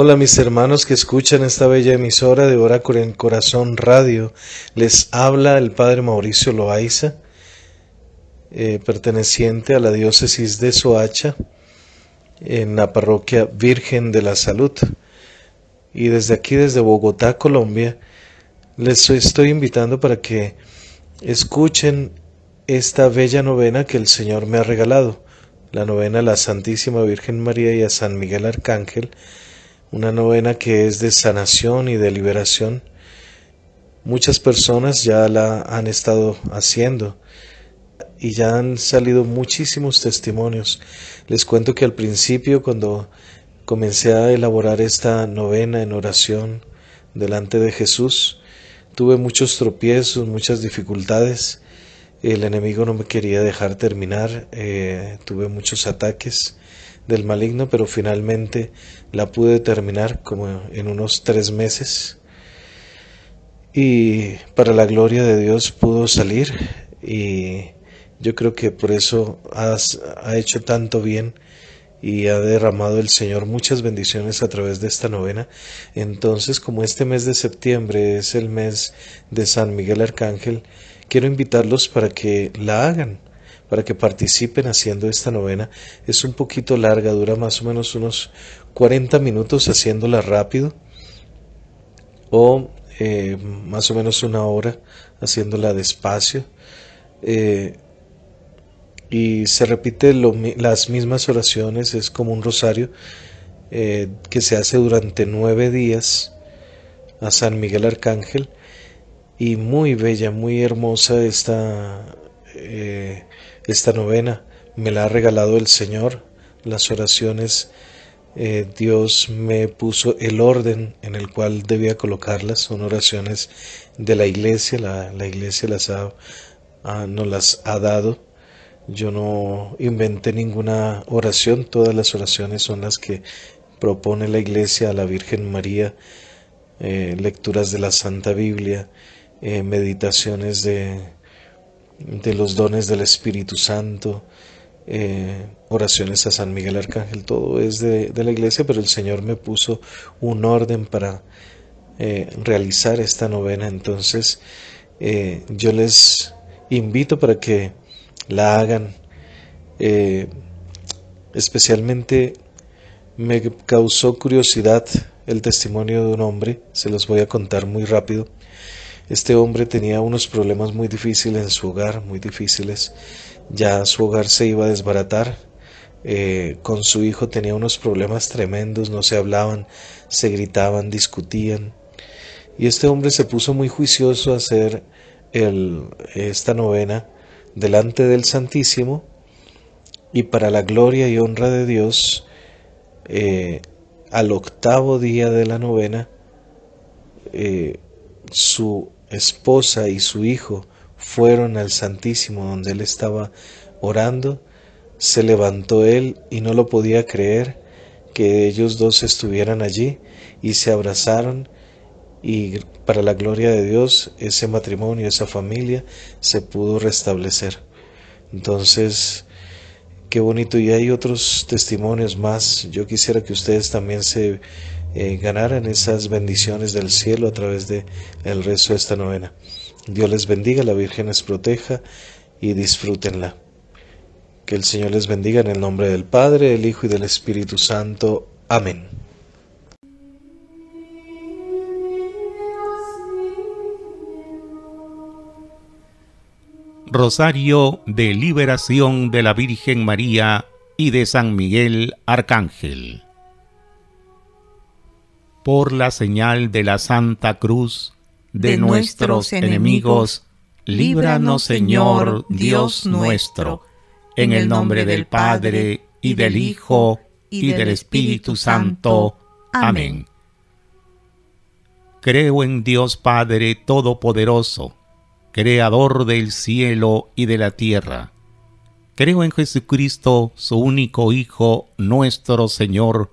Hola mis hermanos que escuchan esta bella emisora de Oráculo en Corazón Radio. Les habla el Padre Mauricio Loaiza, eh, perteneciente a la diócesis de Soacha, en la parroquia Virgen de la Salud. Y desde aquí, desde Bogotá, Colombia, les estoy invitando para que escuchen esta bella novena que el Señor me ha regalado, la novena a la Santísima Virgen María y a San Miguel Arcángel, una novena que es de sanación y de liberación. Muchas personas ya la han estado haciendo y ya han salido muchísimos testimonios. Les cuento que al principio cuando comencé a elaborar esta novena en oración delante de Jesús, tuve muchos tropiezos, muchas dificultades. El enemigo no me quería dejar terminar, eh, tuve muchos ataques del maligno, pero finalmente la pude terminar como en unos tres meses. Y para la gloria de Dios pudo salir y yo creo que por eso ha hecho tanto bien y ha derramado el Señor muchas bendiciones a través de esta novena. Entonces, como este mes de septiembre es el mes de San Miguel Arcángel, quiero invitarlos para que la hagan para que participen haciendo esta novena. Es un poquito larga, dura más o menos unos 40 minutos haciéndola rápido o eh, más o menos una hora haciéndola despacio. Eh, y se repite las mismas oraciones, es como un rosario eh, que se hace durante nueve días a San Miguel Arcángel. Y muy bella, muy hermosa esta eh, esta novena me la ha regalado el Señor. Las oraciones, eh, Dios me puso el orden en el cual debía colocarlas. Son oraciones de la iglesia, la, iglesia las ha, nos las ha dado. Yo no inventé ninguna oración, todas las oraciones son las que propone la iglesia a la Virgen María, eh, lecturas de la Santa Biblia, eh, meditaciones de, de los dones del Espíritu Santo, eh, oraciones a San Miguel Arcángel, todo es de, la iglesia, pero el Señor me puso un orden para eh, realizar esta novena, entonces eh, yo les invito para que la hagan. especialmente me causó curiosidad el testimonio de un hombre, se los voy a contar muy rápido. Este hombre tenía unos problemas muy difíciles en su hogar, muy difíciles. Ya su hogar se iba a desbaratar. Eh, con su hijo tenía unos problemas tremendos, no se hablaban, se gritaban, discutían. Y este hombre se puso muy juicioso a hacer esta novena delante del Santísimo y para la gloria y honra de Dios, eh, al octavo día de la novena, eh, su su esposa y su hijo fueron al Santísimo donde él estaba orando, se levantó él y no lo podía creer que ellos dos estuvieran allí y se abrazaron y para la gloria de Dios ese matrimonio, esa familia se pudo restablecer. Entonces, qué bonito y hay otros testimonios más. Yo quisiera que ustedes también se eh, ganaran esas bendiciones del cielo a través del el rezo de esta novena. Dios les bendiga, la Virgen les proteja y disfrútenla. Que el Señor les bendiga en el nombre del Padre, del Hijo y del Espíritu Santo. Amén. Rosario de Liberación de la Virgen María y de San Miguel Arcángel por la señal de la Santa Cruz de, nuestros enemigos, líbranos Señor Dios nuestro, en el nombre del Padre y del Hijo y del Espíritu Santo. Amén. Creo en Dios Padre Todopoderoso, Creador del cielo y de la tierra. Creo en Jesucristo, su único Hijo, nuestro Señor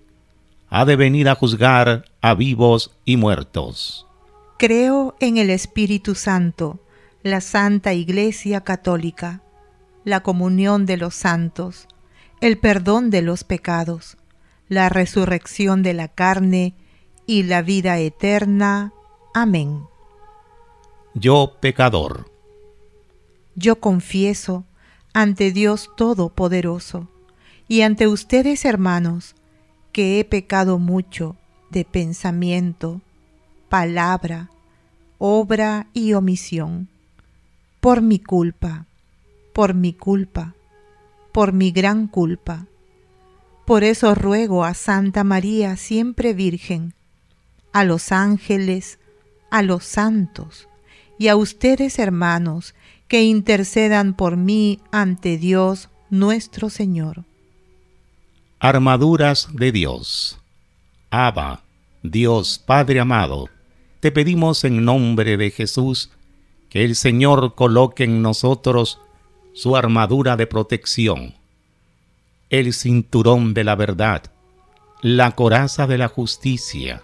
ha de venir a juzgar a vivos y muertos. Creo en el Espíritu Santo, la Santa Iglesia Católica, la comunión de los santos, el perdón de los pecados, la resurrección de la carne y la vida eterna. Amén. Yo pecador. Yo confieso ante Dios Todopoderoso y ante ustedes hermanos, que he pecado mucho de pensamiento, palabra, obra y omisión, por mi culpa, por mi culpa, por mi gran culpa. Por eso ruego a Santa María siempre Virgen, a los ángeles, a los santos y a ustedes hermanos que intercedan por mí ante Dios nuestro Señor. Armaduras de Dios. Abba, Dios Padre amado, te pedimos en nombre de Jesús que el Señor coloque en nosotros su armadura de protección, el cinturón de la verdad, la coraza de la justicia,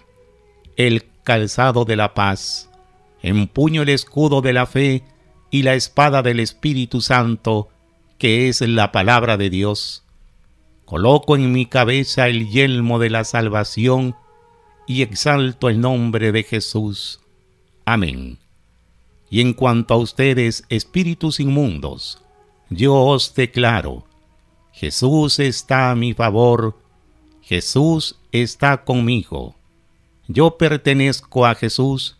el calzado de la paz, empuño el escudo de la fe y la espada del Espíritu Santo, que es la palabra de Dios Coloco en mi cabeza el yelmo de la salvación y exalto el nombre de Jesús. Amén. Y en cuanto a ustedes, espíritus inmundos, yo os declaro, Jesús está a mi favor, Jesús está conmigo. Yo pertenezco a Jesús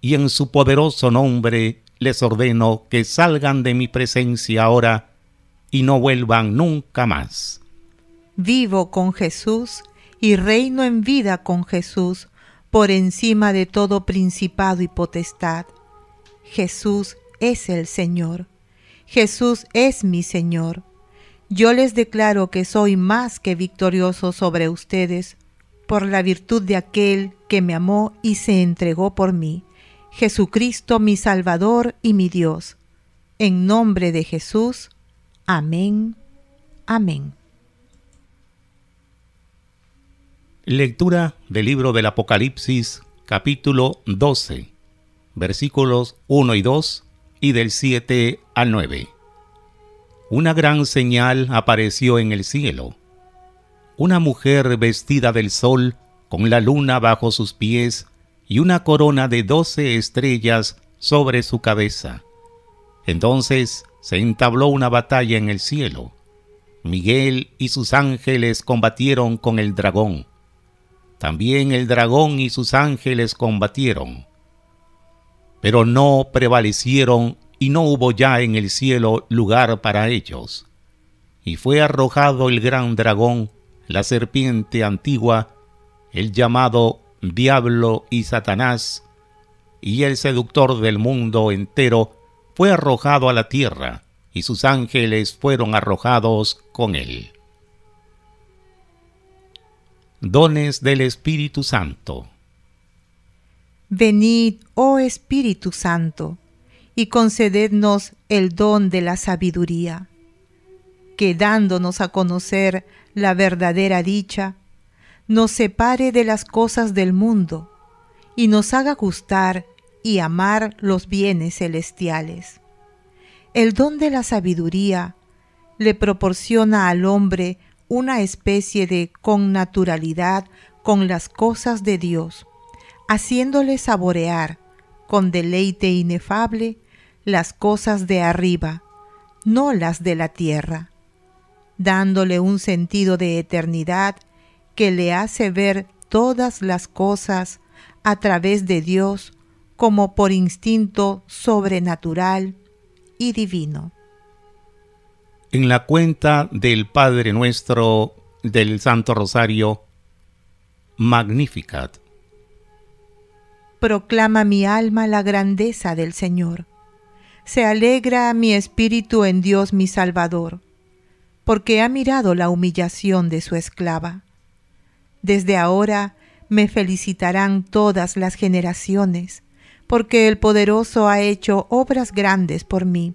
y en su poderoso nombre les ordeno que salgan de mi presencia ahora y no vuelvan nunca más vivo con Jesús y reino en vida con Jesús por encima de todo principado y potestad. Jesús es el Señor. Jesús es mi Señor. Yo les declaro que soy más que victorioso sobre ustedes por la virtud de aquel que me amó y se entregó por mí, Jesucristo mi Salvador y mi Dios. En nombre de Jesús. Amén. Amén. Lectura del libro del Apocalipsis, capítulo 12, versículos 1 y 2 y del 7 al 9. Una gran señal apareció en el cielo. Una mujer vestida del sol, con la luna bajo sus pies y una corona de doce estrellas sobre su cabeza. Entonces se entabló una batalla en el cielo. Miguel y sus ángeles combatieron con el dragón también el dragón y sus ángeles combatieron, pero no prevalecieron y no hubo ya en el cielo lugar para ellos. Y fue arrojado el gran dragón, la serpiente antigua, el llamado Diablo y Satanás, y el seductor del mundo entero, fue arrojado a la tierra, y sus ángeles fueron arrojados con él. Dones del Espíritu Santo. Venid, oh Espíritu Santo, y concedednos el don de la sabiduría, que dándonos a conocer la verdadera dicha, nos separe de las cosas del mundo y nos haga gustar y amar los bienes celestiales. El don de la sabiduría le proporciona al hombre una especie de connaturalidad con las cosas de Dios, haciéndole saborear, con deleite inefable, las cosas de arriba, no las de la tierra, dándole un sentido de eternidad que le hace ver todas las cosas a través de Dios como por instinto sobrenatural y divino en la cuenta del Padre Nuestro del Santo Rosario, Magnificat. Proclama mi alma la grandeza del Señor. Se alegra mi espíritu en Dios mi Salvador, porque ha mirado la humillación de su esclava. Desde ahora me felicitarán todas las generaciones, porque el poderoso ha hecho obras grandes por mí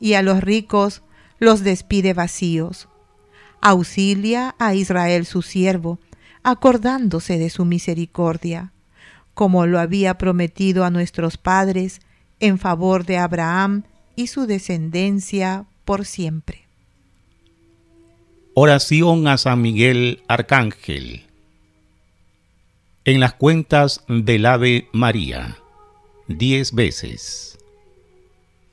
y a los ricos los despide vacíos. Auxilia a Israel su siervo, acordándose de su misericordia, como lo había prometido a nuestros padres, en favor de Abraham y su descendencia por siempre. Oración a San Miguel Arcángel. En las cuentas del Ave María, diez veces.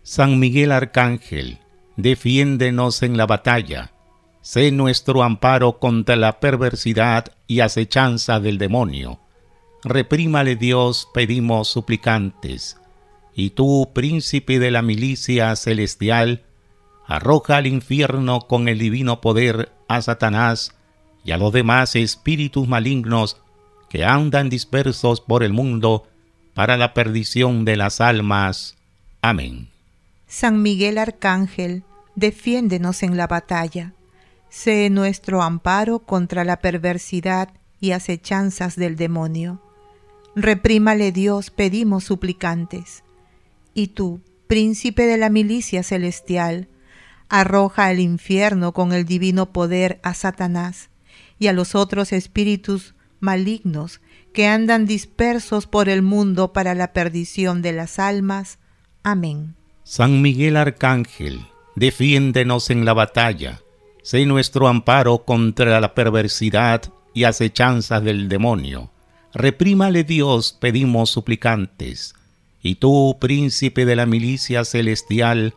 San Miguel Arcángel, defiéndenos en la batalla. Sé nuestro amparo contra la perversidad y acechanza del demonio. Reprímale Dios, pedimos suplicantes. Y tú, príncipe de la milicia celestial, arroja al infierno con el divino poder a Satanás y a los demás espíritus malignos que andan dispersos por el mundo para la perdición de las almas. Amén. San Miguel Arcángel, defiéndenos en la batalla. Sé nuestro amparo contra la perversidad y acechanzas del demonio. Reprímale Dios, pedimos suplicantes. Y tú, príncipe de la milicia celestial, arroja al infierno con el divino poder a Satanás y a los otros espíritus malignos que andan dispersos por el mundo para la perdición de las almas. Amén. San Miguel Arcángel, defiéndenos en la batalla, sé nuestro amparo contra la perversidad y acechanzas del demonio. Reprímale Dios, pedimos suplicantes. Y tú, príncipe de la milicia celestial,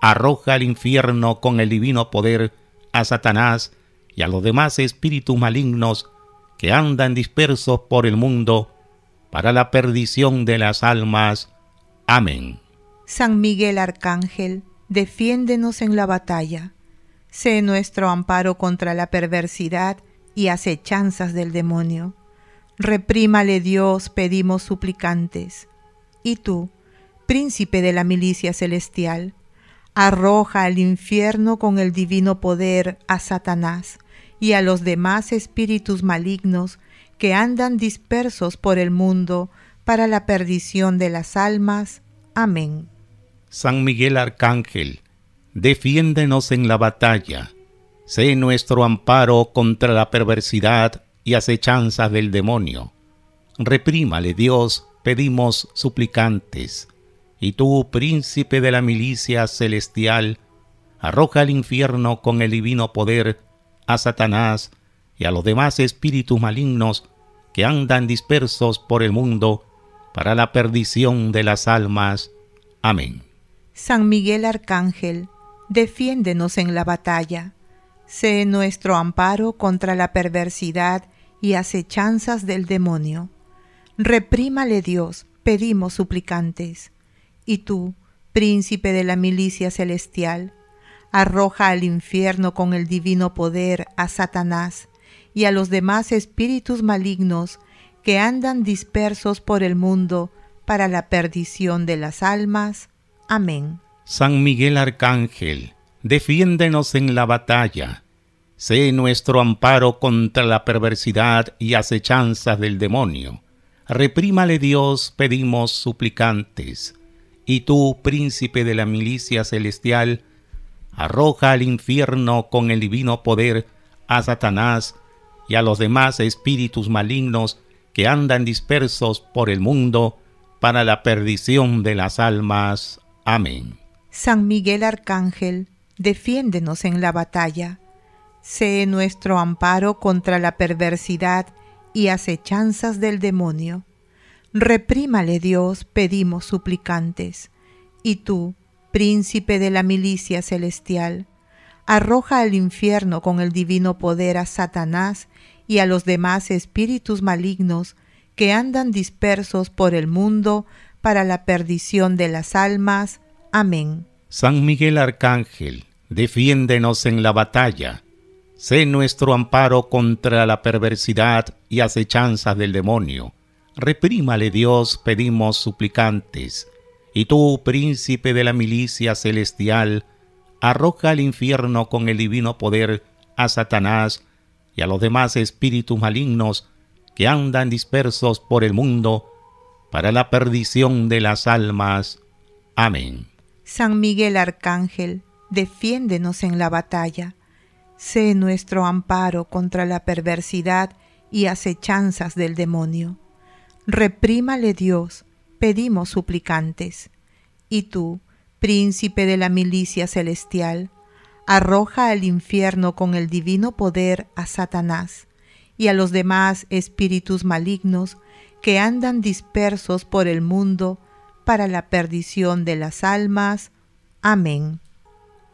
arroja al infierno con el divino poder a Satanás y a los demás espíritus malignos que andan dispersos por el mundo para la perdición de las almas. Amén. San Miguel Arcángel, defiéndenos en la batalla. Sé nuestro amparo contra la perversidad y acechanzas del demonio. Reprímale Dios, pedimos suplicantes. Y tú, príncipe de la milicia celestial, arroja al infierno con el divino poder a Satanás y a los demás espíritus malignos que andan dispersos por el mundo para la perdición de las almas. Amén. San Miguel Arcángel, defiéndenos en la batalla. Sé nuestro amparo contra la perversidad y acechanzas del demonio. Reprímale, Dios, pedimos suplicantes. Y tú, príncipe de la milicia celestial, arroja al infierno con el divino poder a Satanás y a los demás espíritus malignos que andan dispersos por el mundo para la perdición de las almas. Amén. San Miguel Arcángel, defiéndenos en la batalla. Sé nuestro amparo contra la perversidad y acechanzas del demonio. Reprímale Dios, pedimos suplicantes. Y tú, príncipe de la milicia celestial, arroja al infierno con el divino poder a Satanás y a los demás espíritus malignos que andan dispersos por el mundo para la perdición de las almas. Amén. San Miguel Arcángel, defiéndenos en la batalla. Sé nuestro amparo contra la perversidad y acechanzas del demonio. Reprímale Dios, pedimos suplicantes. Y tú, príncipe de la milicia celestial, arroja al infierno con el divino poder a Satanás y a los demás espíritus malignos que andan dispersos por el mundo para la perdición de las almas. Amén. San Miguel Arcángel, defiéndenos en la batalla. Sé nuestro amparo contra la perversidad y acechanzas del demonio. Reprímale Dios, pedimos suplicantes. Y tú, príncipe de la milicia celestial, arroja al infierno con el divino poder a Satanás y a los demás espíritus malignos que andan dispersos por el mundo para la perdición de las almas. Amén. San Miguel Arcángel, defiéndenos en la batalla. Sé nuestro amparo contra la perversidad y acechanzas del demonio. Reprímale Dios, pedimos suplicantes. Y tú, príncipe de la milicia celestial, arroja al infierno con el divino poder a Satanás y a los demás espíritus malignos que andan dispersos por el mundo para la perdición de las almas. Amén. San Miguel Arcángel, defiéndenos en la batalla. Sé nuestro amparo contra la perversidad y acechanzas del demonio. Reprímale Dios, pedimos suplicantes. Y tú, príncipe de la milicia celestial, arroja al infierno con el divino poder a Satanás y a los demás espíritus malignos que andan dispersos por el mundo para la perdición de las almas. Amén.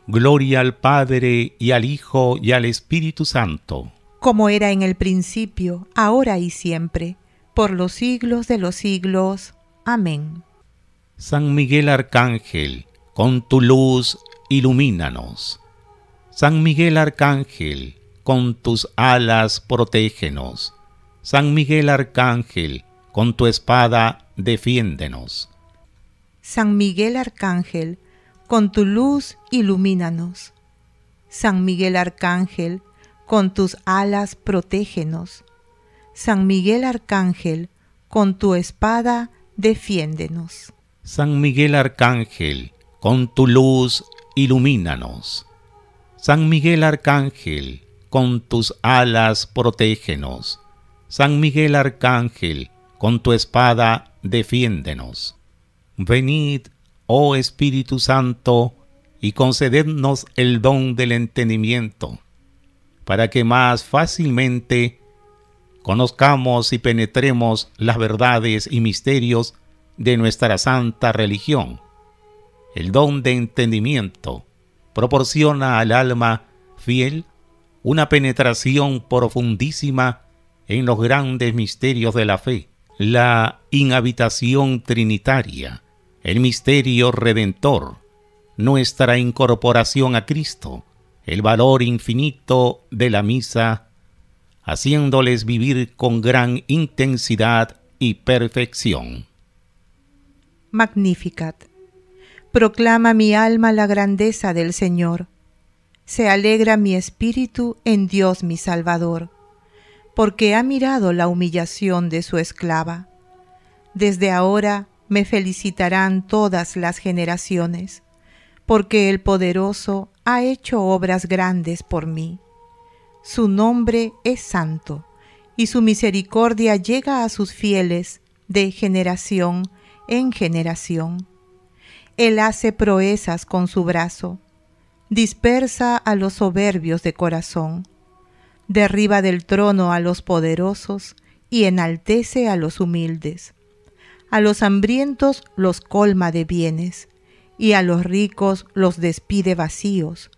Gloria al Padre y al Hijo y al Espíritu Santo. Como era en el principio, ahora y siempre, por los siglos de los siglos. Amén. San Miguel Arcángel, con tu luz ilumínanos. San Miguel Arcángel, con tus alas protégenos. San Miguel Arcángel, con tu espada defiéndenos. San Miguel Arcángel, con tu luz ilumínanos. San Miguel Arcángel, con tus alas protégenos. San Miguel Arcángel, con tu espada defiéndenos. San Miguel Arcángel, con tu luz ilumínanos. San Miguel Arcángel, con tus alas protégenos. San Miguel Arcángel, con tu espada defiéndenos. Venid, oh Espíritu Santo, y concedednos el don del entendimiento, para que más fácilmente conozcamos y penetremos las verdades y misterios de nuestra santa religión. El don de entendimiento proporciona al alma fiel una penetración profundísima en los grandes misterios de la fe la inhabitación trinitaria, el misterio redentor, nuestra incorporación a Cristo, el valor infinito de la misa, haciéndoles vivir con gran intensidad y perfección. Magnificat. Proclama mi alma la grandeza del Señor. Se alegra mi espíritu en Dios mi Salvador porque ha mirado la humillación de su esclava. Desde ahora me felicitarán todas las generaciones, porque el poderoso ha hecho obras grandes por mí. Su nombre es santo, y su misericordia llega a sus fieles de generación en generación. Él hace proezas con su brazo, dispersa a los soberbios de corazón derriba del trono a los poderosos y enaltece a los humildes. A los hambrientos los colma de bienes, y a los ricos los despide vacíos.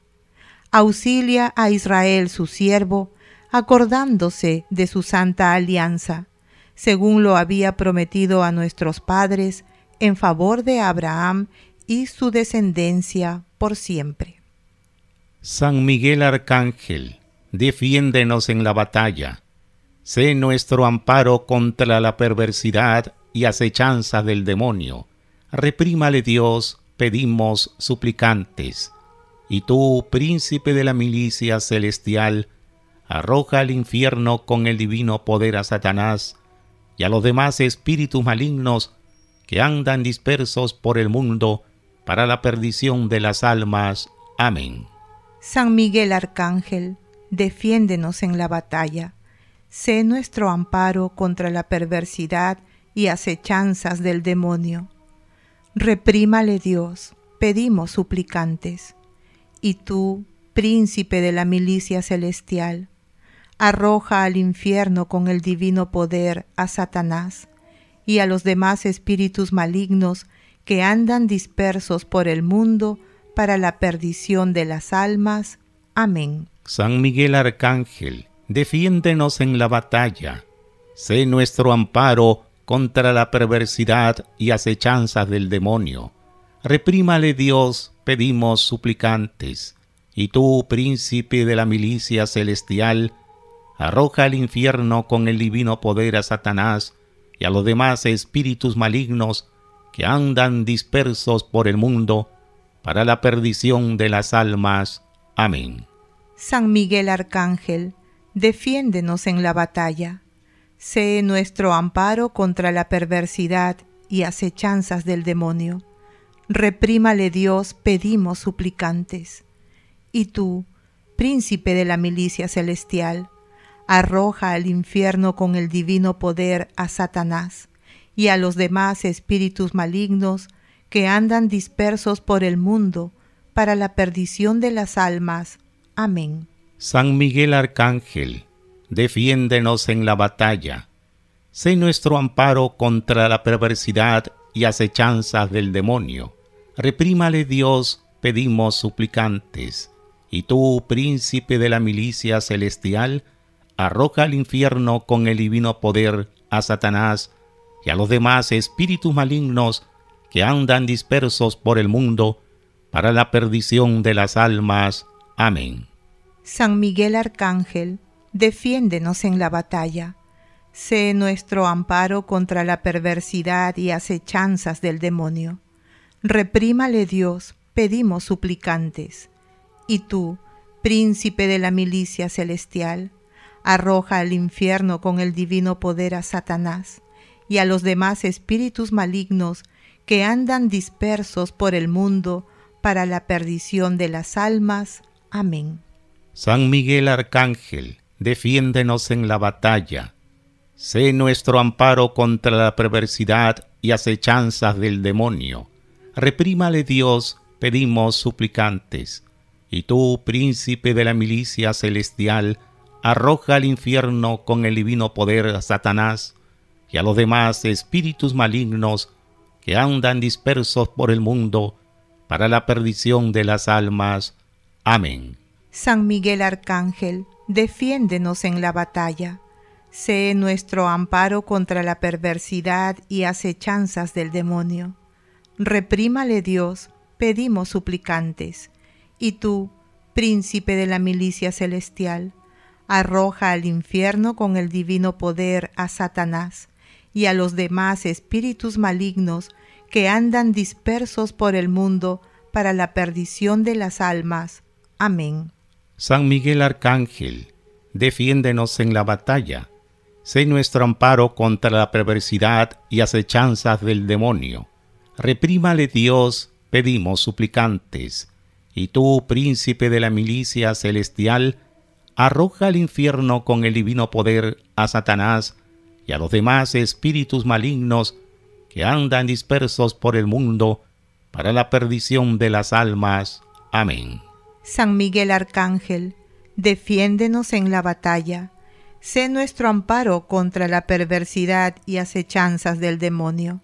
Auxilia a Israel su siervo, acordándose de su santa alianza, según lo había prometido a nuestros padres, en favor de Abraham y su descendencia por siempre. San Miguel Arcángel defiéndenos en la batalla. Sé nuestro amparo contra la perversidad y acechanza del demonio. Reprímale Dios, pedimos suplicantes. Y tú, príncipe de la milicia celestial, arroja al infierno con el divino poder a Satanás y a los demás espíritus malignos que andan dispersos por el mundo para la perdición de las almas. Amén. San Miguel Arcángel defiéndenos en la batalla. Sé nuestro amparo contra la perversidad y acechanzas del demonio. Reprímale Dios, pedimos suplicantes. Y tú, príncipe de la milicia celestial, arroja al infierno con el divino poder a Satanás y a los demás espíritus malignos que andan dispersos por el mundo para la perdición de las almas. Amén. San Miguel Arcángel, defiéndenos en la batalla. Sé nuestro amparo contra la perversidad y acechanzas del demonio. Reprímale Dios, pedimos suplicantes. Y tú, príncipe de la milicia celestial, arroja al infierno con el divino poder a Satanás y a los demás espíritus malignos que andan dispersos por el mundo para la perdición de las almas. Amén. San Miguel Arcángel, defiéndenos en la batalla. Sé nuestro amparo contra la perversidad y acechanzas del demonio. Reprímale Dios, pedimos suplicantes. Y tú, príncipe de la milicia celestial, arroja al infierno con el divino poder a Satanás y a los demás espíritus malignos que andan dispersos por el mundo para la perdición de las almas Amén. San Miguel Arcángel, defiéndenos en la batalla. Sé nuestro amparo contra la perversidad y acechanzas del demonio. Reprímale Dios, pedimos suplicantes. Y tú, príncipe de la milicia celestial, arroja al infierno con el divino poder a Satanás y a los demás espíritus malignos que andan dispersos por el mundo para la perdición de las almas. Amén. San Miguel Arcángel, defiéndenos en la batalla. Sé nuestro amparo contra la perversidad y acechanzas del demonio. Reprímale Dios, pedimos suplicantes. Y tú, príncipe de la milicia celestial, arroja al infierno con el divino poder a Satanás y a los demás espíritus malignos que andan dispersos por el mundo para la perdición de las almas. Amén. San Miguel Arcángel, defiéndenos en la batalla. Sé nuestro amparo contra la perversidad y acechanzas del demonio. Reprímale Dios, pedimos suplicantes. Y tú, príncipe de la milicia celestial, arroja al infierno con el divino poder a Satanás y a los demás espíritus malignos que andan dispersos por el mundo para la perdición de las almas. Amén. San Miguel Arcángel, defiéndenos en la batalla. Sé nuestro amparo contra la perversidad y acechanzas del demonio. Reprímale Dios, pedimos suplicantes. Y tú, príncipe de la milicia celestial, arroja al infierno con el divino poder a Satanás y a los demás espíritus malignos que andan dispersos por el mundo para la perdición de las almas Amén. San Miguel Arcángel, defiéndenos en la batalla. Sé nuestro amparo contra la perversidad y acechanzas del demonio. Reprímale Dios, pedimos suplicantes. Y tú, príncipe de la milicia celestial, arroja al infierno con el divino poder a Satanás y a los demás espíritus malignos que andan dispersos por el mundo para la perdición de las almas. Amén. San Miguel Arcángel, defiéndenos en la batalla. Sé nuestro amparo contra la perversidad y acechanzas del demonio.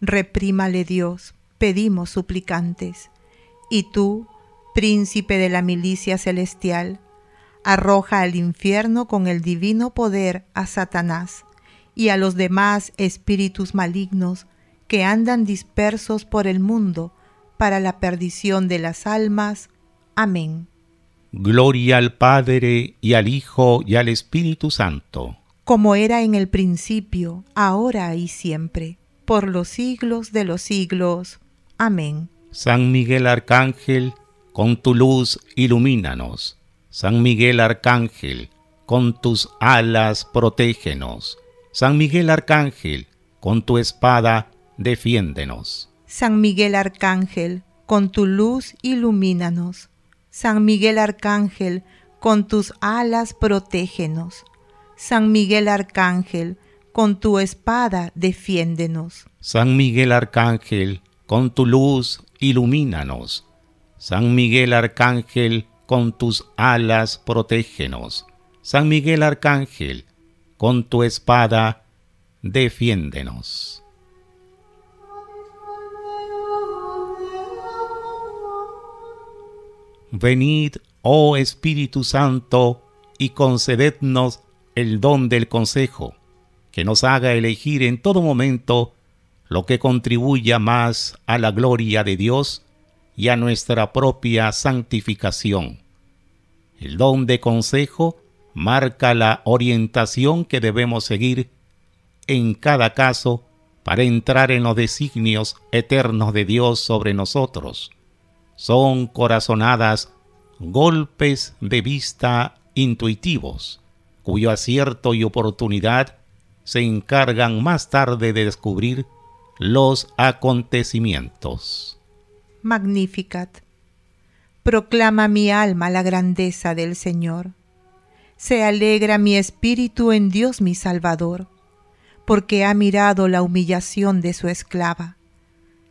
Reprímale Dios, pedimos suplicantes. Y tú, príncipe de la milicia celestial, arroja al infierno con el divino poder a Satanás y a los demás espíritus malignos que andan dispersos por el mundo para la perdición de las almas Amén. Gloria al Padre y al Hijo y al Espíritu Santo. Como era en el principio, ahora y siempre, por los siglos de los siglos. Amén. San Miguel Arcángel, con tu luz ilumínanos. San Miguel Arcángel, con tus alas protégenos. San Miguel Arcángel, con tu espada defiéndenos. San Miguel Arcángel, con tu luz ilumínanos. San Miguel Arcángel, con tus alas protégenos. San Miguel Arcángel, con tu espada defiéndenos. San Miguel Arcángel, con tu luz ilumínanos. San Miguel Arcángel, con tus alas protégenos. San Miguel Arcángel, con tu espada defiéndenos. Venid, oh Espíritu Santo, y concedednos el don del consejo, que nos haga elegir en todo momento lo que contribuya más a la gloria de Dios y a nuestra propia santificación. El don de consejo marca la orientación que debemos seguir en cada caso para entrar en los designios eternos de Dios sobre nosotros son corazonadas, golpes de vista intuitivos, cuyo acierto y oportunidad se encargan más tarde de descubrir los acontecimientos. Magnificat. Proclama mi alma la grandeza del Señor. Se alegra mi espíritu en Dios mi Salvador, porque ha mirado la humillación de su esclava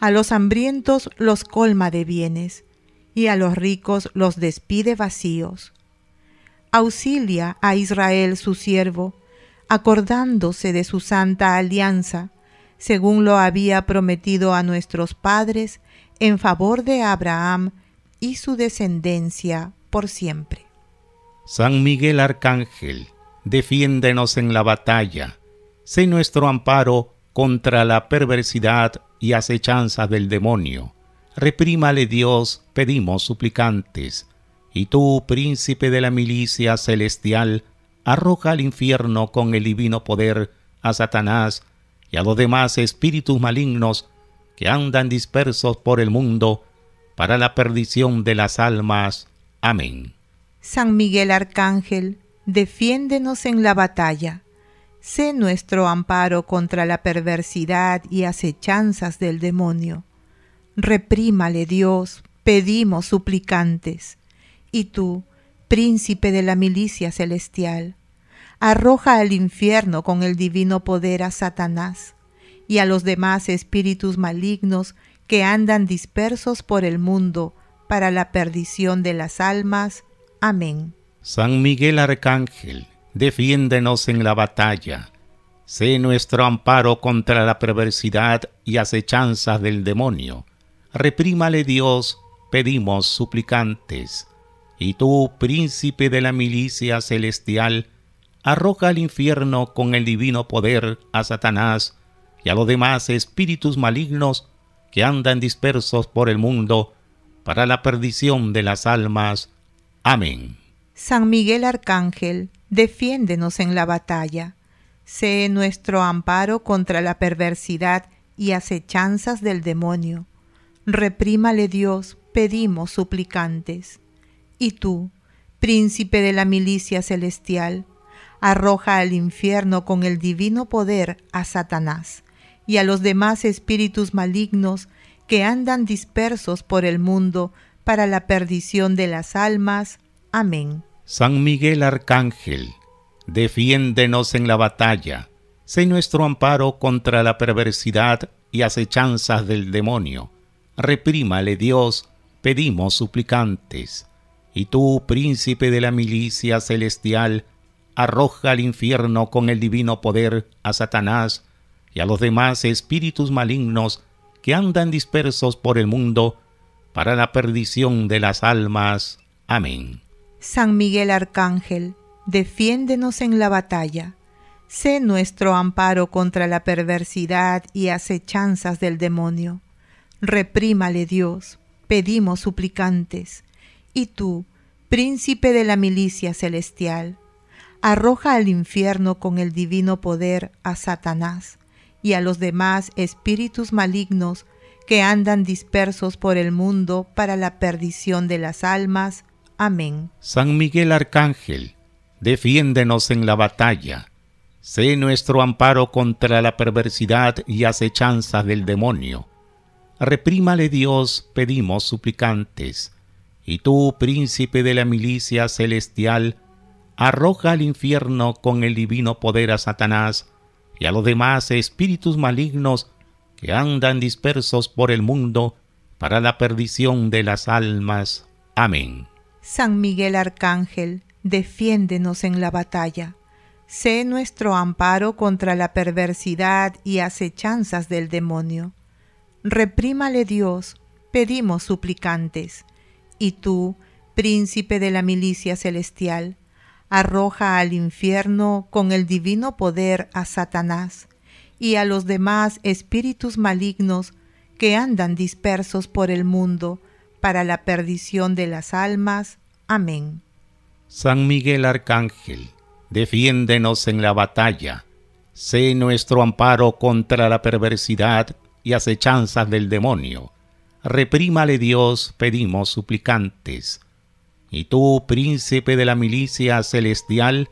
A los hambrientos los colma de bienes, y a los ricos los despide vacíos. Auxilia a Israel su siervo, acordándose de su santa alianza, según lo había prometido a nuestros padres, en favor de Abraham y su descendencia por siempre. San Miguel Arcángel, defiéndenos en la batalla, sé nuestro amparo contra la perversidad y acechanzas del demonio. Reprímale Dios, pedimos suplicantes. Y tú, príncipe de la milicia celestial, arroja al infierno con el divino poder a Satanás y a los demás espíritus malignos que andan dispersos por el mundo para la perdición de las almas. Amén. San Miguel Arcángel, defiéndenos en la batalla sé nuestro amparo contra la perversidad y acechanzas del demonio. Reprímale Dios, pedimos suplicantes. Y tú, príncipe de la milicia celestial, arroja al infierno con el divino poder a Satanás y a los demás espíritus malignos que andan dispersos por el mundo para la perdición de las almas. Amén. San Miguel Arcángel defiéndenos en la batalla. Sé nuestro amparo contra la perversidad y acechanzas del demonio. Reprímale Dios, pedimos suplicantes. Y tú, príncipe de la milicia celestial, arroja al infierno con el divino poder a Satanás y a los demás espíritus malignos que andan dispersos por el mundo para la perdición de las almas. Amén. San Miguel Arcángel defiéndenos en la batalla. Sé nuestro amparo contra la perversidad y acechanzas del demonio. Reprímale Dios, pedimos suplicantes. Y tú, príncipe de la milicia celestial, arroja al infierno con el divino poder a Satanás y a los demás espíritus malignos que andan dispersos por el mundo para la perdición de las almas. Amén. San Miguel Arcángel, defiéndenos en la batalla, sé nuestro amparo contra la perversidad y acechanzas del demonio. Reprímale Dios, pedimos suplicantes. Y tú, príncipe de la milicia celestial, arroja al infierno con el divino poder a Satanás y a los demás espíritus malignos que andan dispersos por el mundo para la perdición de las almas. Amén. San Miguel Arcángel, defiéndenos en la batalla. Sé nuestro amparo contra la perversidad y acechanzas del demonio. Reprímale Dios, pedimos suplicantes. Y tú, príncipe de la milicia celestial, arroja al infierno con el divino poder a Satanás y a los demás espíritus malignos que andan dispersos por el mundo para la perdición de las almas Amén. San Miguel Arcángel, defiéndenos en la batalla. Sé nuestro amparo contra la perversidad y acechanza del demonio. Reprímale Dios, pedimos suplicantes. Y tú, príncipe de la milicia celestial, arroja al infierno con el divino poder a Satanás y a los demás espíritus malignos que andan dispersos por el mundo para la perdición de las almas. Amén. San Miguel Arcángel, defiéndenos en la batalla. Sé nuestro amparo contra la perversidad y acechanzas del demonio. Reprímale Dios, pedimos suplicantes. Y tú, príncipe de la milicia celestial, arroja al infierno con el divino poder a Satanás y a los demás espíritus malignos que andan dispersos por el mundo, para la perdición de las almas. Amén. San Miguel Arcángel, defiéndenos en la batalla. Sé nuestro amparo contra la perversidad y acechanzas del demonio. Reprímale Dios, pedimos suplicantes. Y tú, príncipe de la milicia celestial,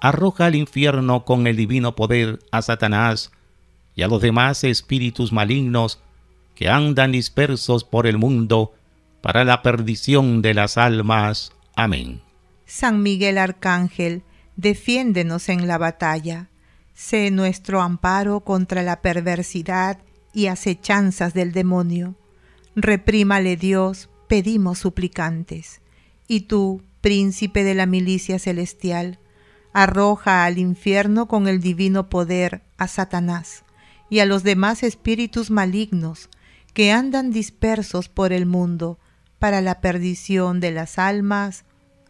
arroja al infierno con el divino poder a Satanás y a los demás espíritus malignos que andan dispersos por el mundo, para la perdición de las almas. Amén. San Miguel Arcángel, defiéndenos en la batalla. Sé nuestro amparo contra la perversidad y acechanzas del demonio. Reprímale Dios, pedimos suplicantes. Y tú, príncipe de la milicia celestial, arroja al infierno con el divino poder a Satanás y a los demás espíritus malignos que andan dispersos por el mundo, para la perdición de las almas.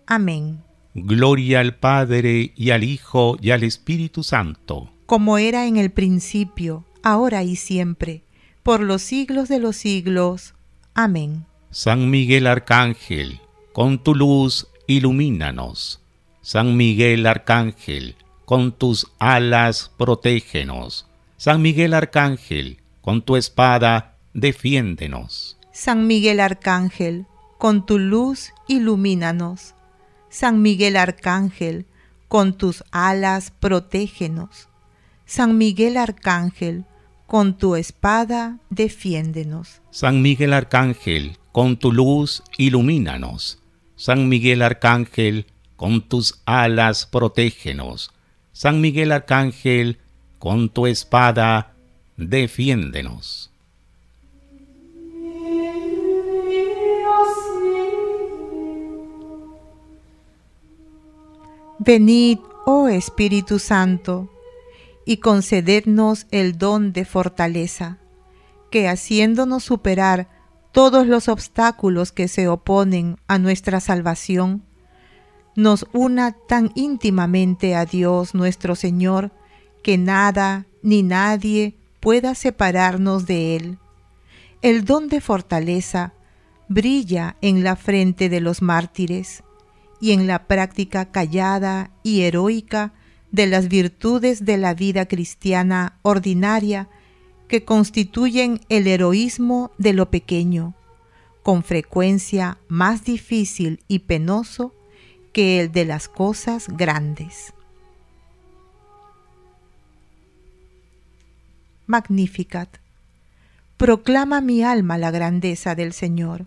Amén. Gloria al Padre y al Hijo y al Espíritu Santo. Como era en el principio, ahora y siempre, por los siglos de los siglos. Amén. San Miguel Arcángel, con tu luz ilumínanos. San Miguel Arcángel, con tus alas protégenos. San Miguel Arcángel, con tu espada defiéndenos. San Miguel Arcángel, con tu luz ilumínanos. San Miguel Arcángel, con tus alas protégenos. San Miguel Arcángel, con tu espada defiéndenos. San Miguel Arcángel, con tu luz ilumínanos. San Miguel Arcángel, con tus alas protégenos. San Miguel Arcángel, con tu espada defiéndenos. Venid, oh Espíritu Santo, y concedednos el don de fortaleza, que haciéndonos superar todos los obstáculos que se oponen a nuestra salvación, nos una tan íntimamente a Dios nuestro Señor, que nada ni nadie pueda separarnos de Él. El don de fortaleza brilla en la frente de los mártires y en la práctica callada y heroica de las virtudes de la vida cristiana ordinaria que constituyen el heroísmo de lo pequeño, con frecuencia más difícil y penoso que el de las cosas grandes. Magnificat. Proclama mi alma la grandeza del Señor.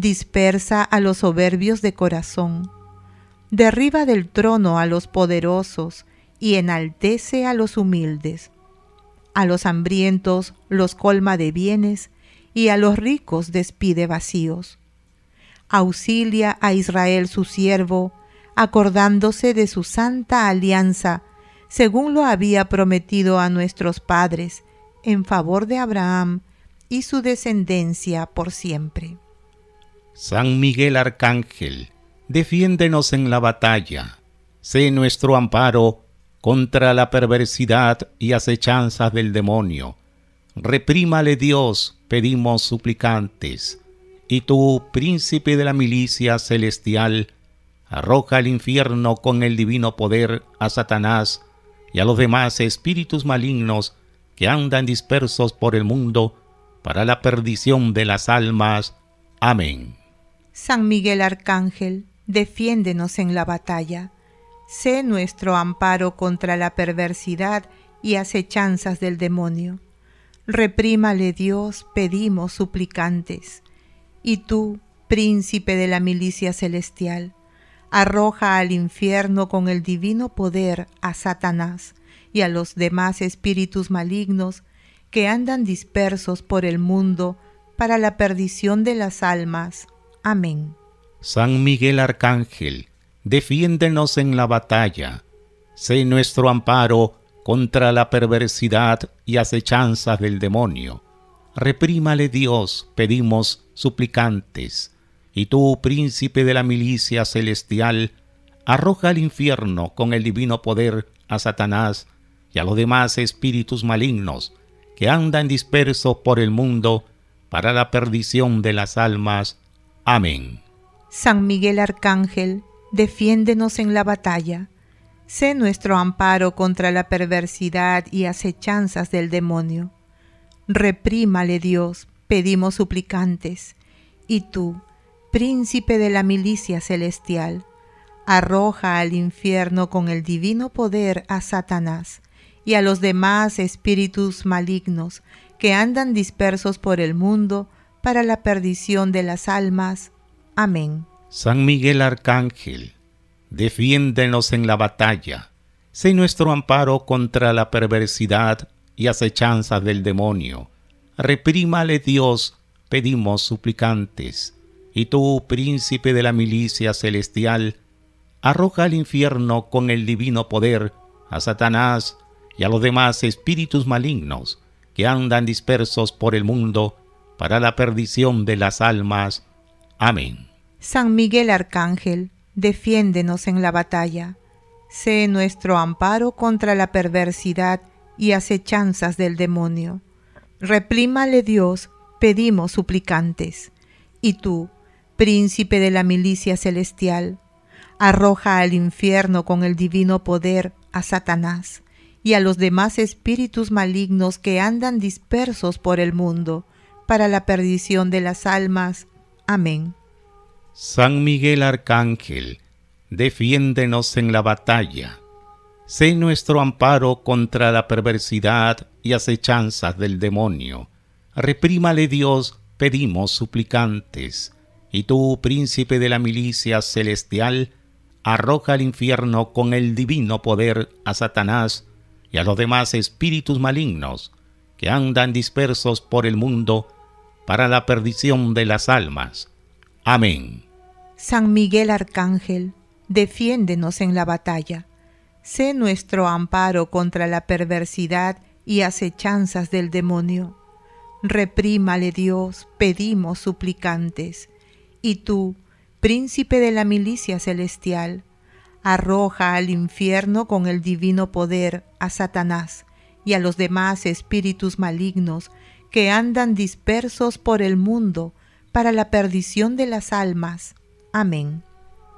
dispersa a los soberbios de corazón, derriba del trono a los poderosos y enaltece a los humildes. A los hambrientos los colma de bienes y a los ricos despide vacíos. Auxilia a Israel su siervo, acordándose de su santa alianza, según lo había prometido a nuestros padres, en favor de Abraham y su descendencia por siempre. San Miguel Arcángel, defiéndenos en la batalla, sé nuestro amparo contra la perversidad y acechanzas del demonio. Reprímale Dios, pedimos suplicantes, y tú, príncipe de la milicia celestial, arroja al infierno con el divino poder a Satanás y a los demás espíritus malignos que andan dispersos por el mundo para la perdición de las almas. Amén. San Miguel Arcángel, defiéndenos en la batalla. Sé nuestro amparo contra la perversidad y acechanzas del demonio. Reprímale Dios, pedimos suplicantes. Y tú, príncipe de la milicia celestial, arroja al infierno con el divino poder a Satanás y a los demás espíritus malignos que andan dispersos por el mundo para la perdición de las almas. Amén. San Miguel Arcángel, defiéndenos en la batalla. Sé nuestro amparo contra la perversidad y acechanzas del demonio. Reprímale Dios, pedimos suplicantes. Y tú, príncipe de la milicia celestial, arroja al infierno con el divino poder a Satanás y a los demás espíritus malignos que andan dispersos por el mundo para la perdición de las almas. Amén. San Miguel Arcángel, defiéndenos en la batalla. Sé nuestro amparo contra la perversidad y acechanzas del demonio. Reprímale Dios, pedimos suplicantes. Y tú, príncipe de la milicia celestial, arroja al infierno con el divino poder a Satanás y a los demás espíritus malignos que andan dispersos por el mundo, para la perdición de las almas. Amén. San Miguel Arcángel, defiéndenos en la batalla, sé nuestro amparo contra la perversidad y acechanza del demonio. Reprímale Dios, pedimos suplicantes. Y tú, príncipe de la milicia celestial, arroja al infierno con el divino poder a Satanás y a los demás espíritus malignos que andan dispersos por el mundo para la perdición de las almas. Amén. San Miguel Arcángel, defiéndenos en la batalla. Sé nuestro amparo contra la perversidad y acechanzas del demonio. Replímale Dios, pedimos suplicantes. Y tú, príncipe de la milicia celestial, arroja al infierno con el divino poder a Satanás y a los demás espíritus malignos que andan dispersos por el mundo, para la perdición de las almas. Amén. San Miguel Arcángel, defiéndenos en la batalla. Sé nuestro amparo contra la perversidad y acechanzas del demonio. Reprímale Dios, pedimos suplicantes. Y tú, príncipe de la milicia celestial, arroja al infierno con el divino poder a Satanás y a los demás espíritus malignos que andan dispersos por el mundo para la perdición de las almas. Amén. San Miguel Arcángel, defiéndenos en la batalla. Sé nuestro amparo contra la perversidad y acechanzas del demonio. Reprímale Dios, pedimos suplicantes. Y tú, príncipe de la milicia celestial, arroja al infierno con el divino poder a Satanás y a los demás espíritus malignos que andan dispersos por el mundo para la perdición de las almas. Amén.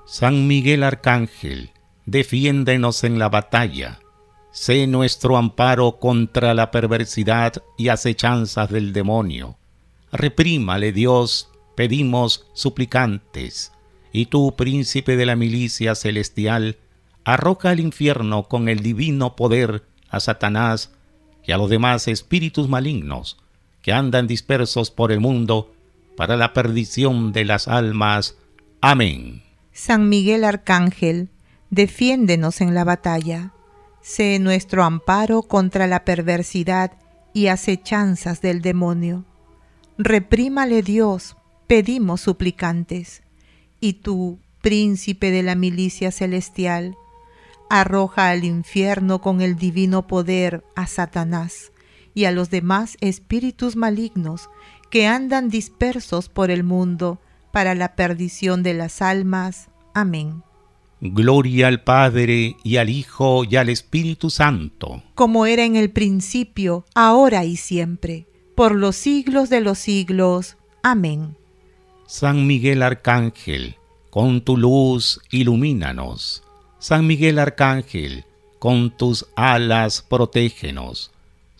San Miguel Arcángel, defiéndenos en la batalla. Sé nuestro amparo contra la perversidad y acechanzas del demonio. Reprímale, Dios, pedimos suplicantes. Y tú, príncipe de la milicia celestial, arroja al infierno con el divino poder a Satanás y a los demás espíritus malignos que andan dispersos por el mundo para la perdición de las almas. Amén. San Miguel Arcángel, defiéndenos en la batalla. Sé nuestro amparo contra la perversidad y acechanzas del demonio. Reprímale Dios, pedimos suplicantes. Y tú, príncipe de la milicia celestial, arroja al infierno con el divino poder a Satanás y a los demás espíritus malignos que andan dispersos por el mundo para la perdición de las almas. Amén. Gloria al Padre y al Hijo y al Espíritu Santo. Como era en el principio, ahora y siempre, por los siglos de los siglos. Amén. San Miguel Arcángel, con tu luz ilumínanos. San Miguel Arcángel, con tus alas protégenos.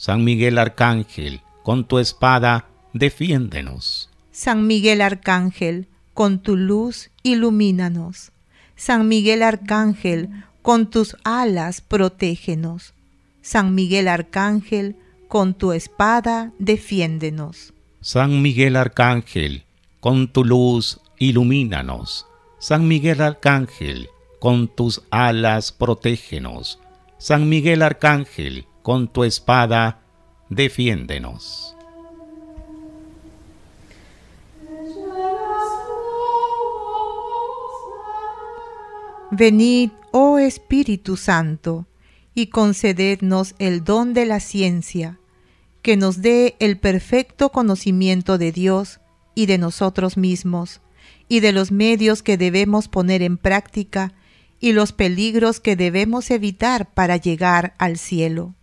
San Miguel Arcángel, con tu espada, defiéndenos. San Miguel Arcángel, con tu luz, ilumínanos. San Miguel Arcángel, con tus alas, protégenos. San Miguel Arcángel, con tu espada, defiéndenos. San Miguel Arcángel, con tu luz, ilumínanos. San Miguel Arcángel, con tus alas, protégenos. San Miguel Arcángel, con tu espada, defiéndenos. Venid, oh Espíritu Santo, y concedednos el don de la ciencia, que nos dé el perfecto conocimiento de Dios y de nosotros mismos, y de los medios que debemos poner en práctica y los peligros que debemos evitar para llegar al cielo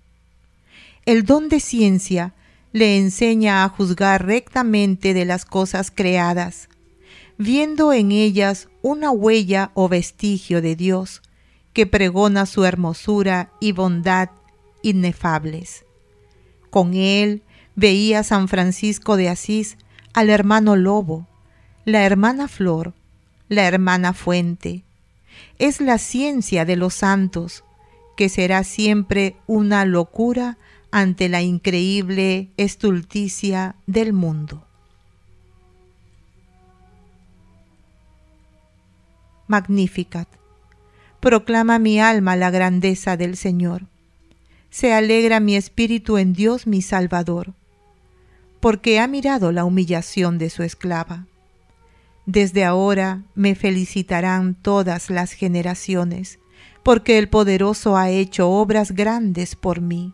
el don de ciencia le enseña a juzgar rectamente de las cosas creadas, viendo en ellas una huella o vestigio de Dios que pregona su hermosura y bondad inefables. Con él veía San Francisco de Asís al hermano Lobo, la hermana Flor, la hermana Fuente. Es la ciencia de los santos, que será siempre una locura ante la increíble estulticia del mundo. Magnificat. Proclama mi alma la grandeza del Señor. Se alegra mi espíritu en Dios mi Salvador, porque ha mirado la humillación de su esclava. Desde ahora me felicitarán todas las generaciones, porque el poderoso ha hecho obras grandes por mí.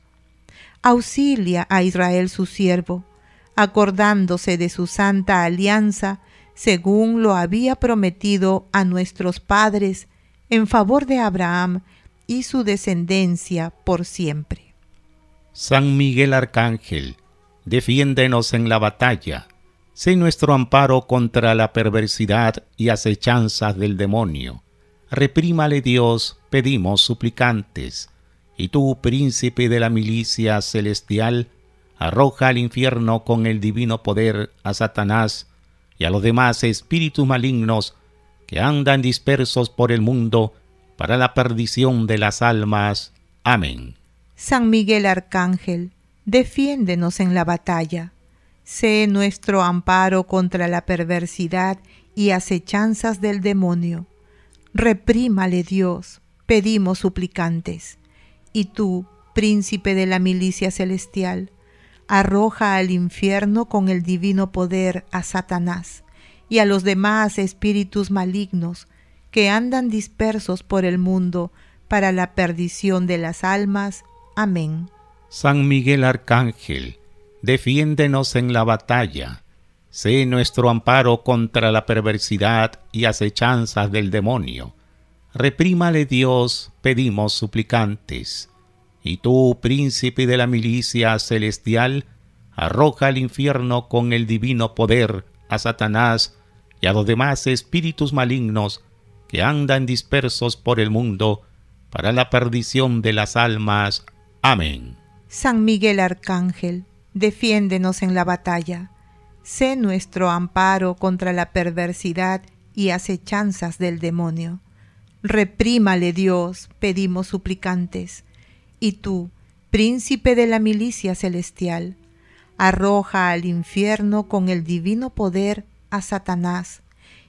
auxilia a Israel su siervo, acordándose de su santa alianza, según lo había prometido a nuestros padres, en favor de Abraham y su descendencia por siempre. San Miguel Arcángel, defiéndenos en la batalla, sé nuestro amparo contra la perversidad y acechanzas del demonio. Reprímale Dios, pedimos suplicantes y tú, príncipe de la milicia celestial, arroja al infierno con el divino poder a Satanás y a los demás espíritus malignos que andan dispersos por el mundo para la perdición de las almas. Amén. San Miguel Arcángel, defiéndenos en la batalla. Sé nuestro amparo contra la perversidad y acechanzas del demonio. Reprímale Dios, pedimos suplicantes y tú, príncipe de la milicia celestial, arroja al infierno con el divino poder a Satanás y a los demás espíritus malignos que andan dispersos por el mundo para la perdición de las almas. Amén. San Miguel Arcángel, defiéndenos en la batalla. Sé nuestro amparo contra la perversidad y acechanzas del demonio reprímale Dios, pedimos suplicantes. Y tú, príncipe de la milicia celestial, arroja al infierno con el divino poder a Satanás y a los demás espíritus malignos que andan dispersos por el mundo para la perdición de las almas. Amén. San Miguel Arcángel, defiéndenos en la batalla. Sé nuestro amparo contra la perversidad y acechanzas del demonio Reprímale Dios, pedimos suplicantes. Y tú, príncipe de la milicia celestial, arroja al infierno con el divino poder a Satanás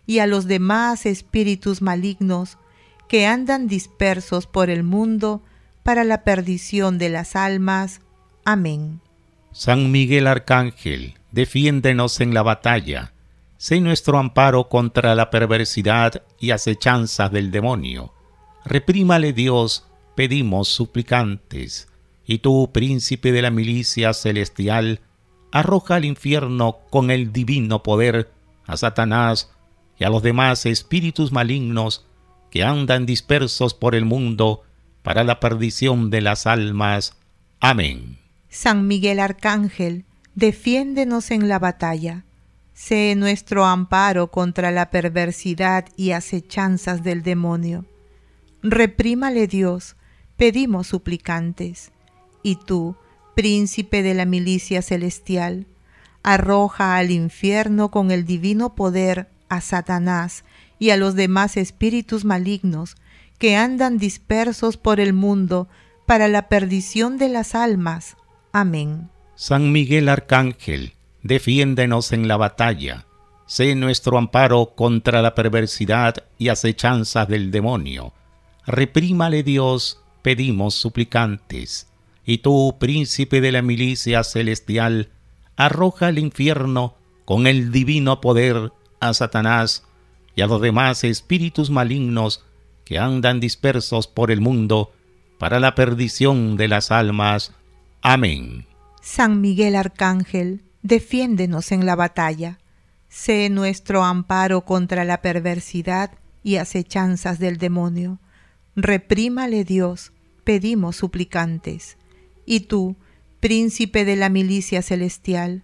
y a los demás espíritus malignos que andan dispersos por el mundo para la perdición de las almas. Amén. San Miguel Arcángel, defiéndenos en la batalla sé nuestro amparo contra la perversidad y acechanzas del demonio. Reprímale Dios, pedimos suplicantes. Y tú, príncipe de la milicia celestial, arroja al infierno con el divino poder a Satanás y a los demás espíritus malignos que andan dispersos por el mundo para la perdición de las almas. Amén. San Miguel Arcángel, defiéndenos en la batalla sé nuestro amparo contra la perversidad y acechanzas del demonio. Reprímale Dios, pedimos suplicantes. Y tú, príncipe de la milicia celestial, arroja al infierno con el divino poder a Satanás y a los demás espíritus malignos que andan dispersos por el mundo para la perdición de las almas. Amén. San Miguel Arcángel defiéndenos en la batalla. Sé nuestro amparo contra la perversidad y acechanzas del demonio. Reprímale Dios, pedimos suplicantes. Y tú, príncipe de la milicia celestial, arroja al infierno con el divino poder a Satanás y a los demás espíritus malignos que andan dispersos por el mundo para la perdición de las almas. Amén. San Miguel Arcángel Defiéndenos en la batalla. Sé nuestro amparo contra la perversidad y acechanzas del demonio. Reprímale Dios, pedimos suplicantes. Y tú, príncipe de la milicia celestial,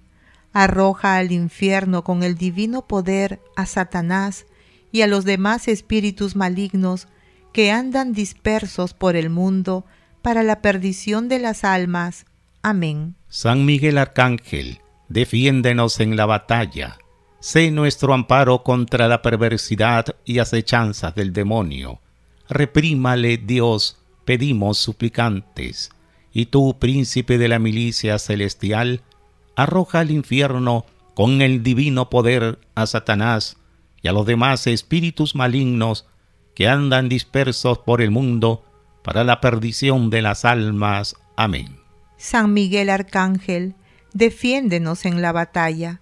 arroja al infierno con el divino poder a Satanás y a los demás espíritus malignos que andan dispersos por el mundo para la perdición de las almas. Amén. San Miguel Arcángel defiéndenos en la batalla. Sé nuestro amparo contra la perversidad y acechanzas del demonio. Reprímale, Dios, pedimos suplicantes. Y tú, príncipe de la milicia celestial, arroja al infierno con el divino poder a Satanás y a los demás espíritus malignos que andan dispersos por el mundo para la perdición de las almas. Amén. San Miguel Arcángel Defiéndenos en la batalla.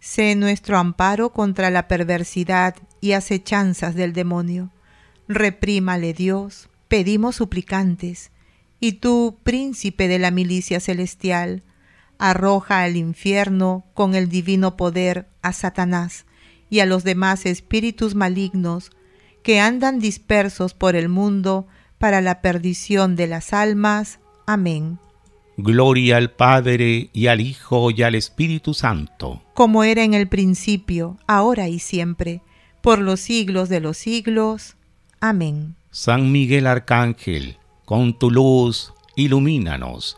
Sé nuestro amparo contra la perversidad y acechanzas del demonio. Reprímale Dios, pedimos suplicantes. Y tú, príncipe de la milicia celestial, arroja al infierno con el divino poder a Satanás y a los demás espíritus malignos que andan dispersos por el mundo para la perdición de las almas. Amén. Gloria al Padre y al Hijo y al Espíritu Santo. Como era en el principio, ahora y siempre, por los siglos de los siglos. Amén. San Miguel Arcángel, con tu luz, ilumínanos.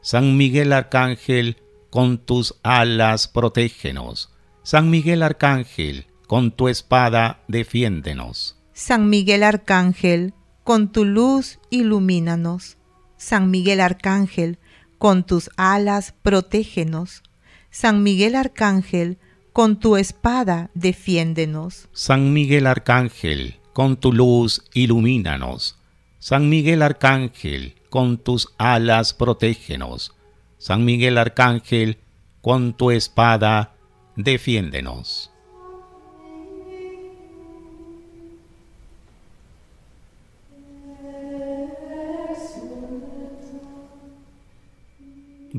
San Miguel Arcángel, con tus alas, protégenos. San Miguel Arcángel, con tu espada, defiéndenos. San Miguel Arcángel, con tu luz, ilumínanos. San Miguel Arcángel, con tus alas protégenos. San Miguel Arcángel, con tu espada defiéndenos. San Miguel Arcángel, con tu luz ilumínanos. San Miguel Arcángel, con tus alas protégenos. San Miguel Arcángel, con tu espada defiéndenos.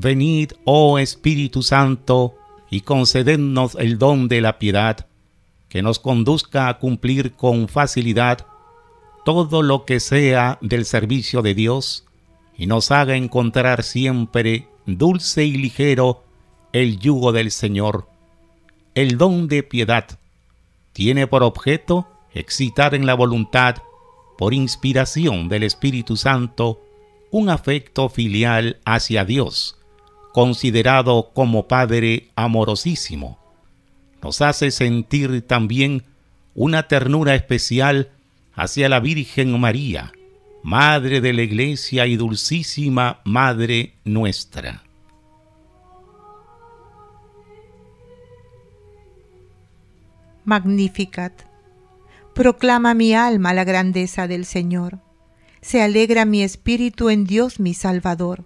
Venid, oh Espíritu Santo, y concedednos el don de la piedad, que nos conduzca a cumplir con facilidad todo lo que sea del servicio de Dios y nos haga encontrar siempre dulce y ligero el yugo del Señor. El don de piedad tiene por objeto excitar en la voluntad, por inspiración del Espíritu Santo, un afecto filial hacia Dios considerado como Padre amorosísimo, nos hace sentir también una ternura especial hacia la Virgen María, Madre de la Iglesia y dulcísima Madre nuestra. Magnificat. Proclama mi alma la grandeza del Señor. Se alegra mi espíritu en Dios mi Salvador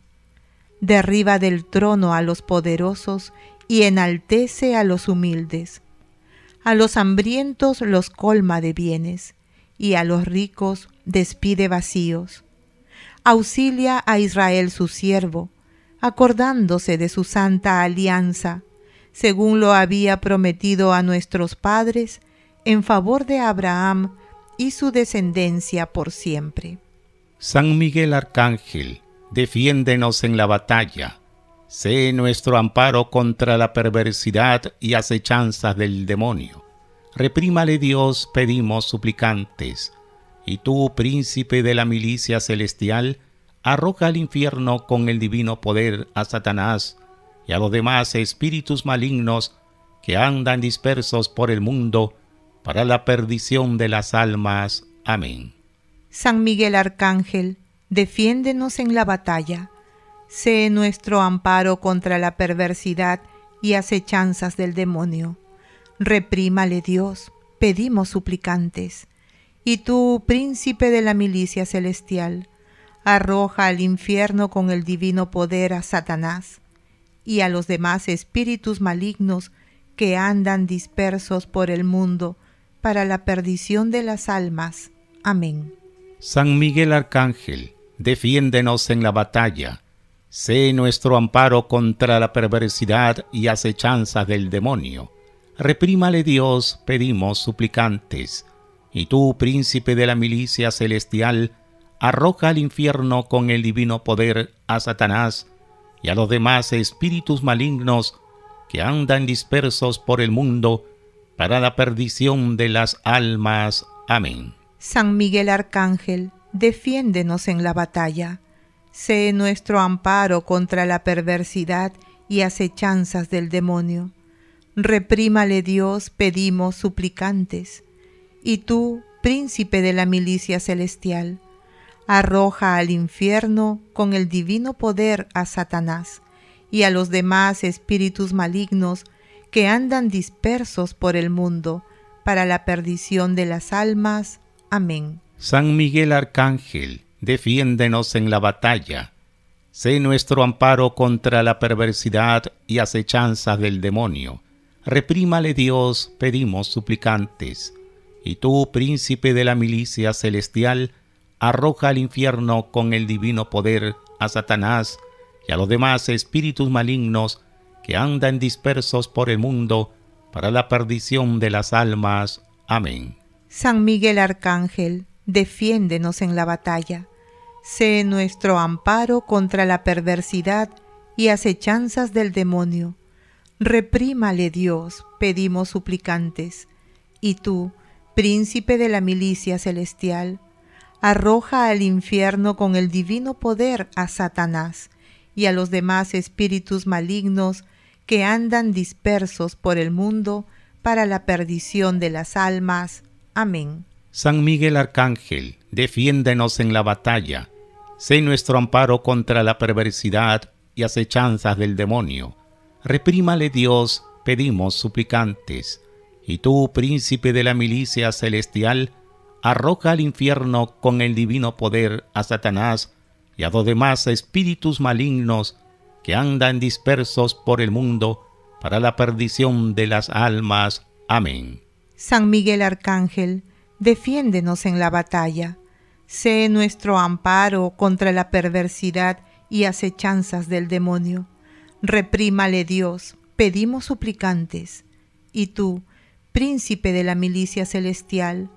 derriba del trono a los poderosos y enaltece a los humildes. A los hambrientos los colma de bienes, y a los ricos despide vacíos. Auxilia a Israel su siervo, acordándose de su santa alianza, según lo había prometido a nuestros padres, en favor de Abraham y su descendencia por siempre. San Miguel Arcángel defiéndenos en la batalla. Sé nuestro amparo contra la perversidad y acechanzas del demonio. Reprímale Dios, pedimos suplicantes. Y tú, príncipe de la milicia celestial, arroja al infierno con el divino poder a Satanás y a los demás espíritus malignos que andan dispersos por el mundo para la perdición de las almas. Amén. San Miguel Arcángel defiéndenos en la batalla. Sé nuestro amparo contra la perversidad y acechanzas del demonio. Reprímale Dios, pedimos suplicantes. Y tú, príncipe de la milicia celestial, arroja al infierno con el divino poder a Satanás y a los demás espíritus malignos que andan dispersos por el mundo para la perdición de las almas. Amén. San Miguel Arcángel defiéndenos en la batalla. Sé nuestro amparo contra la perversidad y acechanza del demonio. Reprímale Dios, pedimos suplicantes. Y tú, príncipe de la milicia celestial, arroja al infierno con el divino poder a Satanás y a los demás espíritus malignos que andan dispersos por el mundo para la perdición de las almas. Amén. San Miguel Arcángel defiéndenos en la batalla. Sé nuestro amparo contra la perversidad y acechanzas del demonio. Reprímale Dios, pedimos suplicantes. Y tú, príncipe de la milicia celestial, arroja al infierno con el divino poder a Satanás y a los demás espíritus malignos que andan dispersos por el mundo para la perdición de las almas. Amén. San Miguel Arcángel, defiéndenos en la batalla. Sé nuestro amparo contra la perversidad y acechanzas del demonio. Reprímale Dios, pedimos suplicantes. Y tú, príncipe de la milicia celestial, arroja al infierno con el divino poder a Satanás y a los demás espíritus malignos que andan dispersos por el mundo para la perdición de las almas. Amén. San Miguel Arcángel defiéndenos en la batalla. Sé nuestro amparo contra la perversidad y acechanzas del demonio. Reprímale Dios, pedimos suplicantes. Y tú, príncipe de la milicia celestial, arroja al infierno con el divino poder a Satanás y a los demás espíritus malignos que andan dispersos por el mundo para la perdición de las almas. Amén. San Miguel Arcángel, defiéndenos en la batalla. Sé nuestro amparo contra la perversidad y acechanzas del demonio. Reprímale Dios, pedimos suplicantes. Y tú, príncipe de la milicia celestial, arroja al infierno con el divino poder a Satanás y a los demás espíritus malignos que andan dispersos por el mundo para la perdición de las almas. Amén. San Miguel Arcángel, defiéndenos en la batalla. Sé nuestro amparo contra la perversidad y acechanzas del demonio. Reprímale Dios, pedimos suplicantes. Y tú, príncipe de la milicia celestial,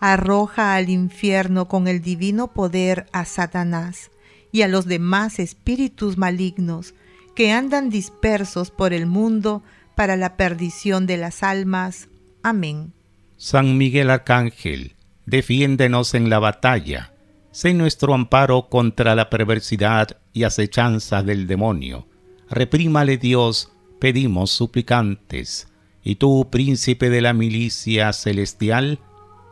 arroja al infierno con el divino poder a Satanás y a los demás espíritus malignos que andan dispersos por el mundo para la perdición de las almas. Amén. San Miguel Arcángel, defiéndenos en la batalla, sé nuestro amparo contra la perversidad y acechanza del demonio. Reprímale Dios, pedimos suplicantes. Y tú, príncipe de la milicia celestial,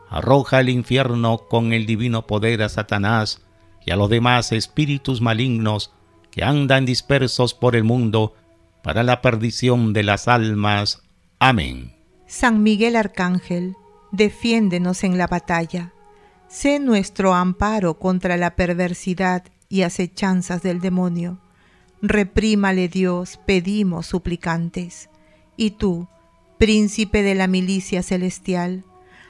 arroja al infierno con el divino poder a Satanás y a los demás espíritus malignos que andan dispersos por el mundo para la perdición de las almas. Amén. San Miguel Arcángel, defiéndenos en la batalla. Sé nuestro amparo contra la perversidad y acechanzas del demonio. Reprímale Dios, pedimos suplicantes. Y tú, príncipe de la milicia celestial,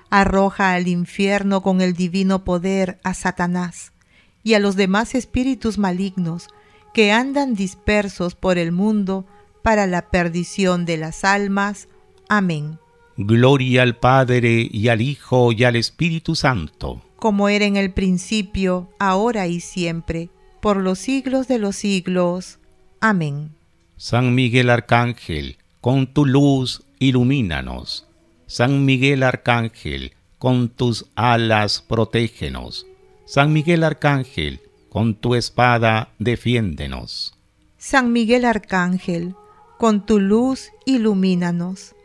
arroja al infierno con el divino poder a Satanás y a los demás espíritus malignos que andan dispersos por el mundo para la perdición de las almas. Amén. Gloria al Padre y al Hijo y al Espíritu Santo. Como era en el principio, ahora y siempre, por los siglos de los siglos. Amén. San Miguel Arcángel, con tu luz ilumínanos. San Miguel Arcángel, con tus alas protégenos. San Miguel Arcángel, con tu espada defiéndenos. San Miguel Arcángel, con tu luz ilumínanos.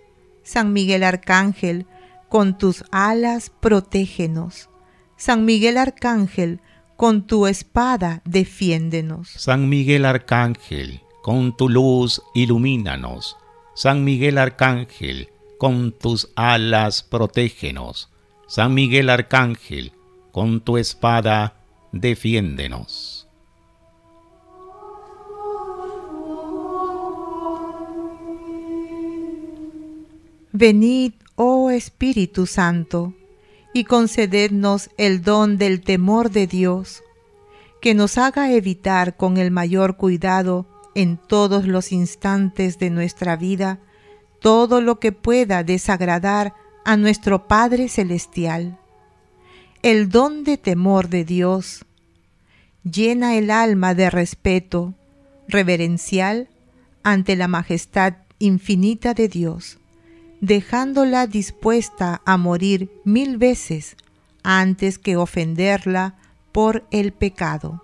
San Miguel Arcángel, con tus alas protégenos. San Miguel Arcángel, con tu espada defiéndenos. San Miguel Arcángel, con tu luz ilumínanos. San Miguel Arcángel, con tus alas protégenos. San Miguel Arcángel, con tu espada defiéndenos. Venid, oh Espíritu Santo, y concedednos el don del temor de Dios, que nos haga evitar con el mayor cuidado en todos los instantes de nuestra vida todo lo que pueda desagradar a nuestro Padre Celestial. El don de temor de Dios llena el alma de respeto reverencial ante la majestad infinita de Dios dejándola dispuesta a morir mil veces antes que ofenderla por el pecado.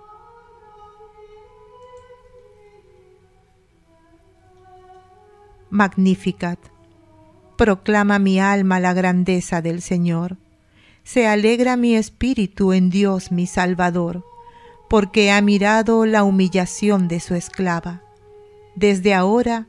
Magnificat. Proclama mi alma la grandeza del Señor. Se alegra mi espíritu en Dios mi Salvador, porque ha mirado la humillación de su esclava. Desde ahora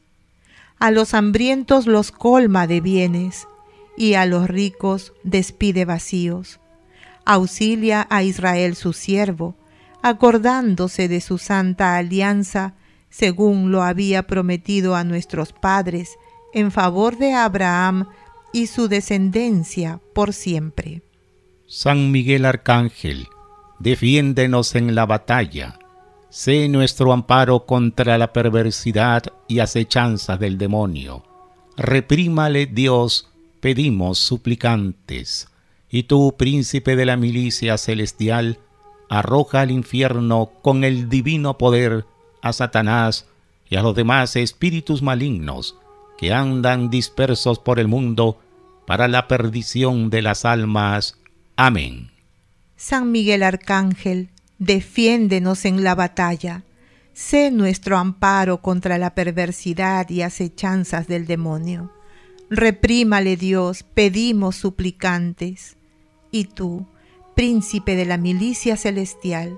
A los hambrientos los colma de bienes, y a los ricos despide vacíos. Auxilia a Israel su siervo, acordándose de su santa alianza, según lo había prometido a nuestros padres, en favor de Abraham y su descendencia por siempre. San Miguel Arcángel, defiéndenos en la batalla sé nuestro amparo contra la perversidad y acechanza del demonio. Reprímale Dios, pedimos suplicantes. Y tú, príncipe de la milicia celestial, arroja al infierno con el divino poder a Satanás y a los demás espíritus malignos que andan dispersos por el mundo para la perdición de las almas. Amén. San Miguel Arcángel defiéndenos en la batalla. Sé nuestro amparo contra la perversidad y acechanzas del demonio. Reprímale Dios, pedimos suplicantes. Y tú, príncipe de la milicia celestial,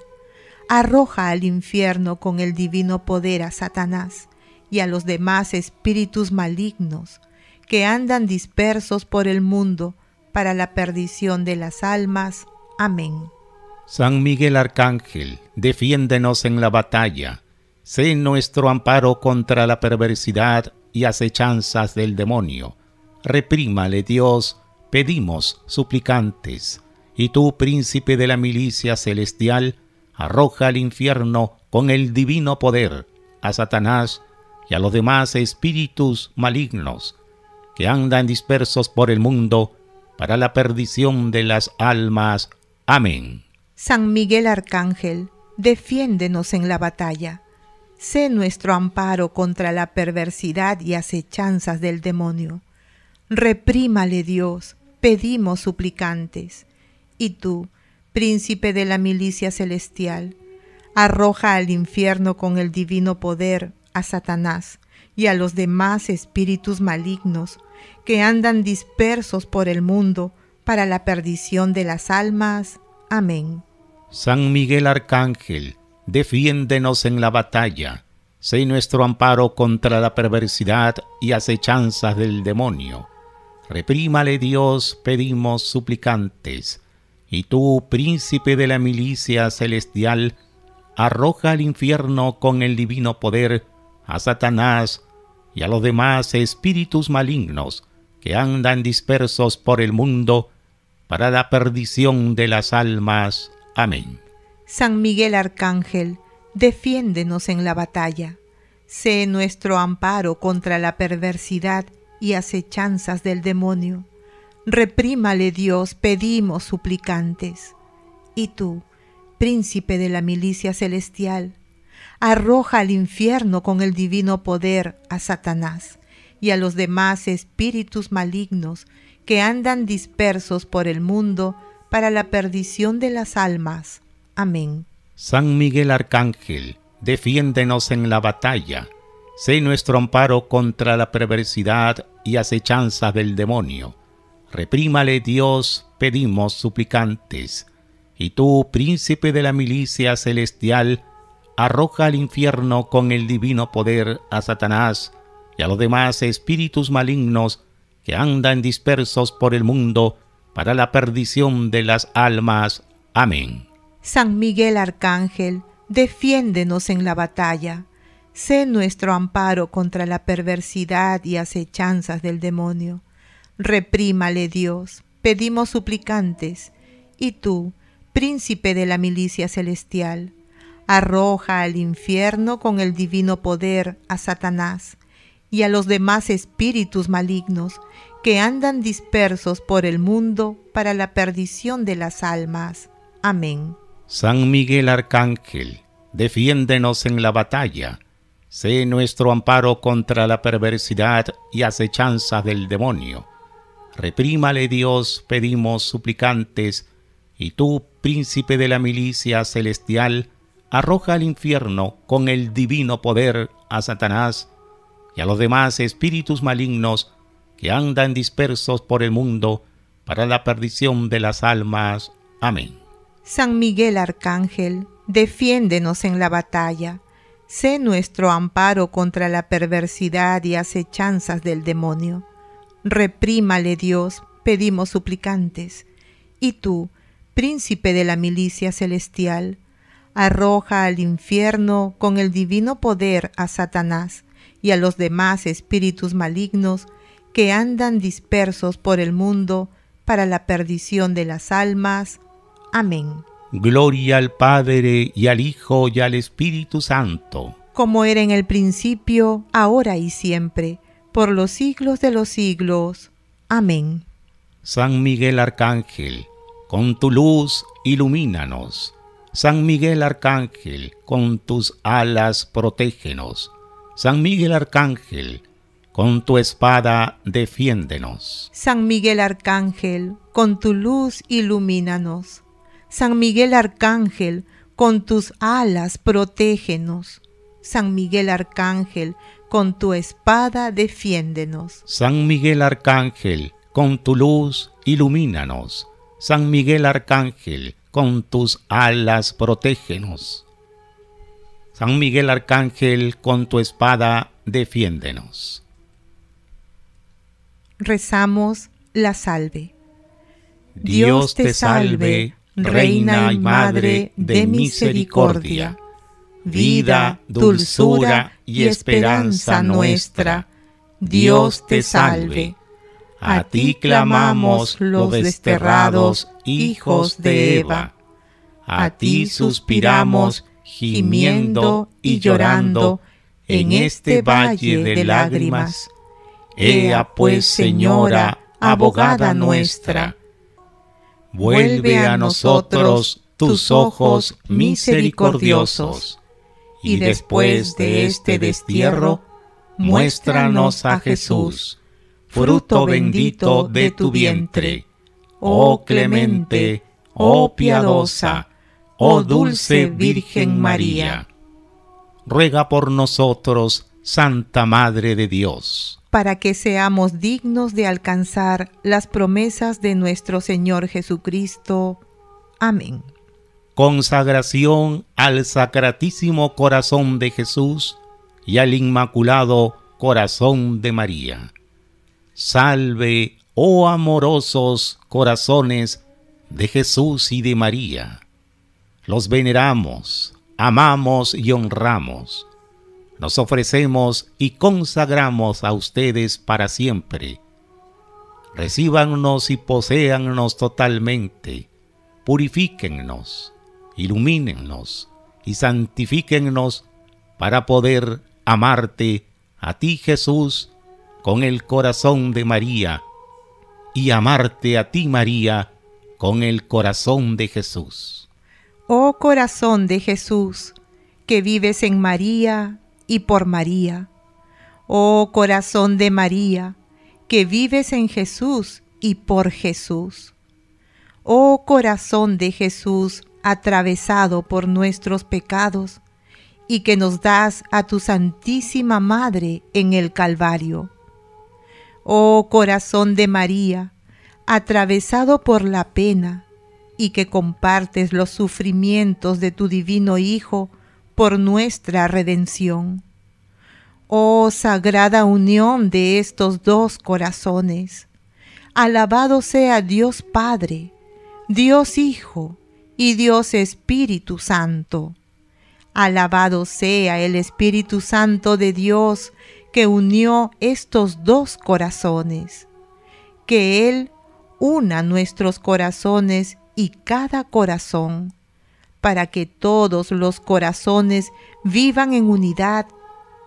arroja al infierno con el divino poder a Satanás y a los demás espíritus malignos que andan dispersos por el mundo para la perdición de las almas. Amén. San Miguel Arcángel, defiéndenos en la batalla. Sé nuestro amparo contra la perversidad y acechanzas del demonio. Reprímale, Dios, pedimos, suplicantes. Y tú, príncipe de la milicia celestial, arroja al infierno con el divino poder a Satanás y a los demás espíritus malignos que andan dispersos por el mundo para la perdición de las almas. Amén. San Miguel Arcángel, defiéndenos en la batalla. Sé nuestro amparo contra la perversidad y acechanzas del demonio. Reprímale Dios, pedimos suplicantes. Y tú, príncipe de la milicia celestial, arroja al infierno con el divino poder a Satanás y a los demás espíritus malignos que andan dispersos por el mundo para la perdición de las almas. Amén. San Miguel Arcángel, defiéndenos en la batalla. Sé nuestro amparo contra la perversidad y acechanzas del demonio. Reprímale Dios, pedimos suplicantes. Y tú, príncipe de la milicia celestial, arroja al infierno con el divino poder a Satanás y a los demás espíritus malignos que andan dispersos por el mundo para la perdición de las almas. Amén. San Miguel Arcángel, defiéndenos en la batalla. Sé nuestro amparo contra la perversidad y acechanzas del demonio. Reprímale Dios, pedimos suplicantes. Y tú, príncipe de la milicia celestial, arroja al infierno con el divino poder a Satanás y a los demás espíritus malignos que andan dispersos por el mundo para la perdición de las almas. Amén. San Miguel Arcángel, defiéndenos en la batalla. Sé nuestro amparo contra la perversidad y acechanza del demonio. Reprímale Dios, pedimos suplicantes. Y tú, príncipe de la milicia celestial, arroja al infierno con el divino poder a Satanás y a los demás espíritus malignos que andan dispersos por el mundo para la perdición de las almas. Amén. San Miguel Arcángel, defiéndenos en la batalla. Sé nuestro amparo contra la perversidad y acechanzas del demonio. Reprímale Dios, pedimos suplicantes. Y tú, príncipe de la milicia celestial, arroja al infierno con el divino poder a Satanás y a los demás espíritus malignos que andan dispersos por el mundo para la perdición de las almas. Amén. San Miguel Arcángel, defiéndenos en la batalla. Sé nuestro amparo contra la perversidad y acechanza del demonio. Reprímale Dios, pedimos suplicantes, y tú, príncipe de la milicia celestial, arroja al infierno con el divino poder a Satanás y a los demás espíritus malignos que andan dispersos por el mundo para la perdición de las almas. Amén. San Miguel Arcángel, defiéndenos en la batalla. Sé nuestro amparo contra la perversidad y acechanzas del demonio. Reprímale Dios, pedimos suplicantes. Y tú, príncipe de la milicia celestial, arroja al infierno con el divino poder a Satanás y a los demás espíritus malignos que andan dispersos por el mundo para la perdición de las almas. Amén. Gloria al Padre y al Hijo y al Espíritu Santo. Como era en el principio, ahora y siempre, por los siglos de los siglos. Amén. San Miguel Arcángel, con tu luz ilumínanos. San Miguel Arcángel, con tus alas protégenos. San Miguel Arcángel, con tu espada defiéndenos. San Miguel Arcángel, con tu luz ilumínanos. San Miguel Arcángel, con tus alas protégenos. San Miguel Arcángel, con tu espada defiéndenos. San Miguel Arcángel, con tu luz ilumínanos. San Miguel Arcángel, con tus alas protégenos. San Miguel Arcángel, con tu espada, defiéndenos. Rezamos la salve. Dios te salve, Reina y Madre de misericordia, vida, dulzura y esperanza nuestra. Dios te salve. A ti clamamos los desterrados hijos de Eva. A ti suspiramos gimiendo y llorando en este, este valle de lágrimas. Ea pues, pues Señora, abogada nuestra, vuelve a nosotros tus ojos misericordiosos, y después de este, este destierro, muéstranos a Jesús, fruto bendito de tu vientre. Oh clemente, oh, oh piadosa, Oh, oh dulce Virgen María, ruega por nosotros, Santa Madre de Dios, para que seamos dignos de alcanzar las promesas de nuestro Señor Jesucristo. Amén. Consagración al Sacratísimo Corazón de Jesús y al Inmaculado Corazón de María. Salve, oh amorosos corazones de Jesús y de María los veneramos, amamos y honramos. Nos ofrecemos y consagramos a ustedes para siempre. Recíbanos y poseannos totalmente. Purifíquennos, ilumínennos y santifíquennos para poder amarte a ti Jesús con el corazón de María y amarte a ti María con el corazón de Jesús. Oh corazón de Jesús, que vives en María y por María. Oh corazón de María, que vives en Jesús y por Jesús. Oh corazón de Jesús, atravesado por nuestros pecados, y que nos das a tu Santísima Madre en el Calvario. Oh corazón de María, atravesado por la pena, y que compartes los sufrimientos de tu divino Hijo por nuestra redención. Oh sagrada unión de estos dos corazones, alabado sea Dios Padre, Dios Hijo y Dios Espíritu Santo. Alabado sea el Espíritu Santo de Dios que unió estos dos corazones. Que Él una nuestros corazones y cada corazón, para que todos los corazones vivan en unidad,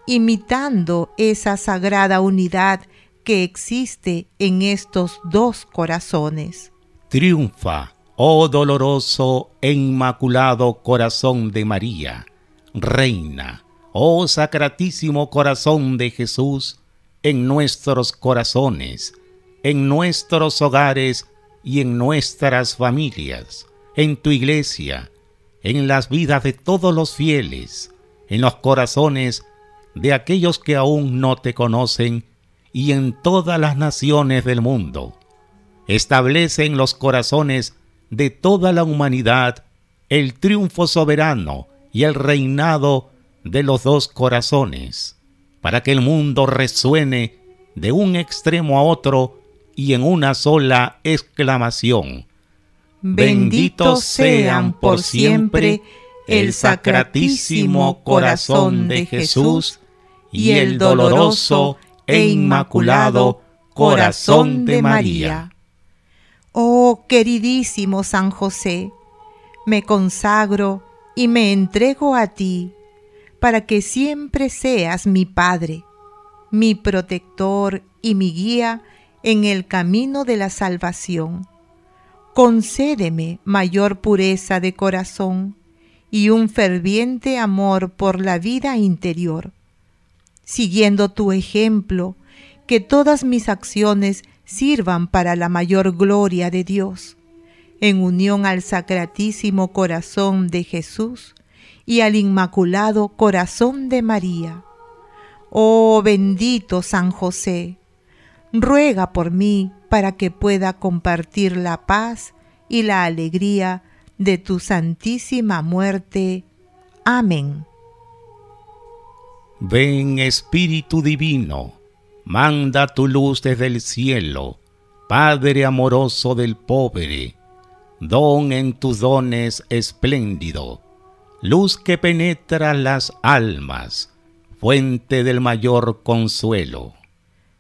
imitando esa sagrada unidad que existe en estos dos corazones. Triunfa, oh doloroso e inmaculado corazón de María, Reina, oh sacratísimo corazón de Jesús, en nuestros corazones, en nuestros hogares y en nuestras familias, en tu iglesia, en las vidas de todos los fieles, en los corazones de aquellos que aún no te conocen y en todas las naciones del mundo. Establece en los corazones de toda la humanidad el triunfo soberano y el reinado de los dos corazones, para que el mundo resuene de un extremo a otro y en una sola exclamación. Bendito sean por siempre el sacratísimo corazón de Jesús y el doloroso e, e inmaculado corazón de María. Oh queridísimo San José, me consagro y me entrego a ti para que siempre seas mi Padre, mi protector y mi guía en el camino de la salvación. Concédeme mayor pureza de corazón y un ferviente amor por la vida interior. Siguiendo tu ejemplo, que todas mis acciones sirvan para la mayor gloria de Dios, en unión al Sacratísimo Corazón de Jesús y al Inmaculado Corazón de María. Oh bendito San José, ruega por mí para que pueda compartir la paz y la alegría de tu santísima muerte. Amén. Ven Espíritu Divino, manda tu luz desde el cielo, Padre amoroso del pobre, don en tus dones espléndido, luz que penetra las almas, fuente del mayor consuelo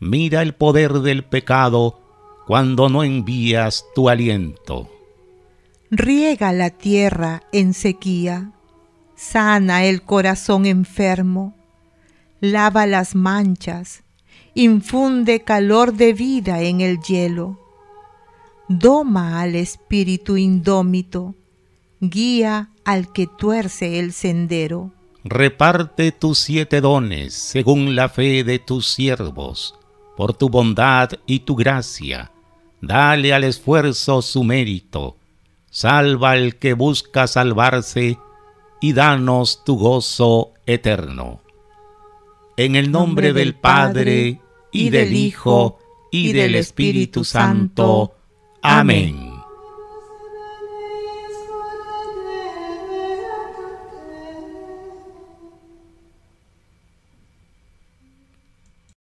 mira el poder del pecado cuando no envías tu aliento. Riega la tierra en sequía, sana el corazón enfermo, lava las manchas, infunde calor de vida en el hielo, doma al espíritu indómito, guía al que tuerce el sendero. Reparte tus siete dones según la fe de tus siervos por tu bondad y tu gracia. Dale al esfuerzo su mérito. Salva al que busca salvarse y danos tu gozo eterno. En el nombre, nombre del Padre, y del Hijo, y del Espíritu Santo. Amén.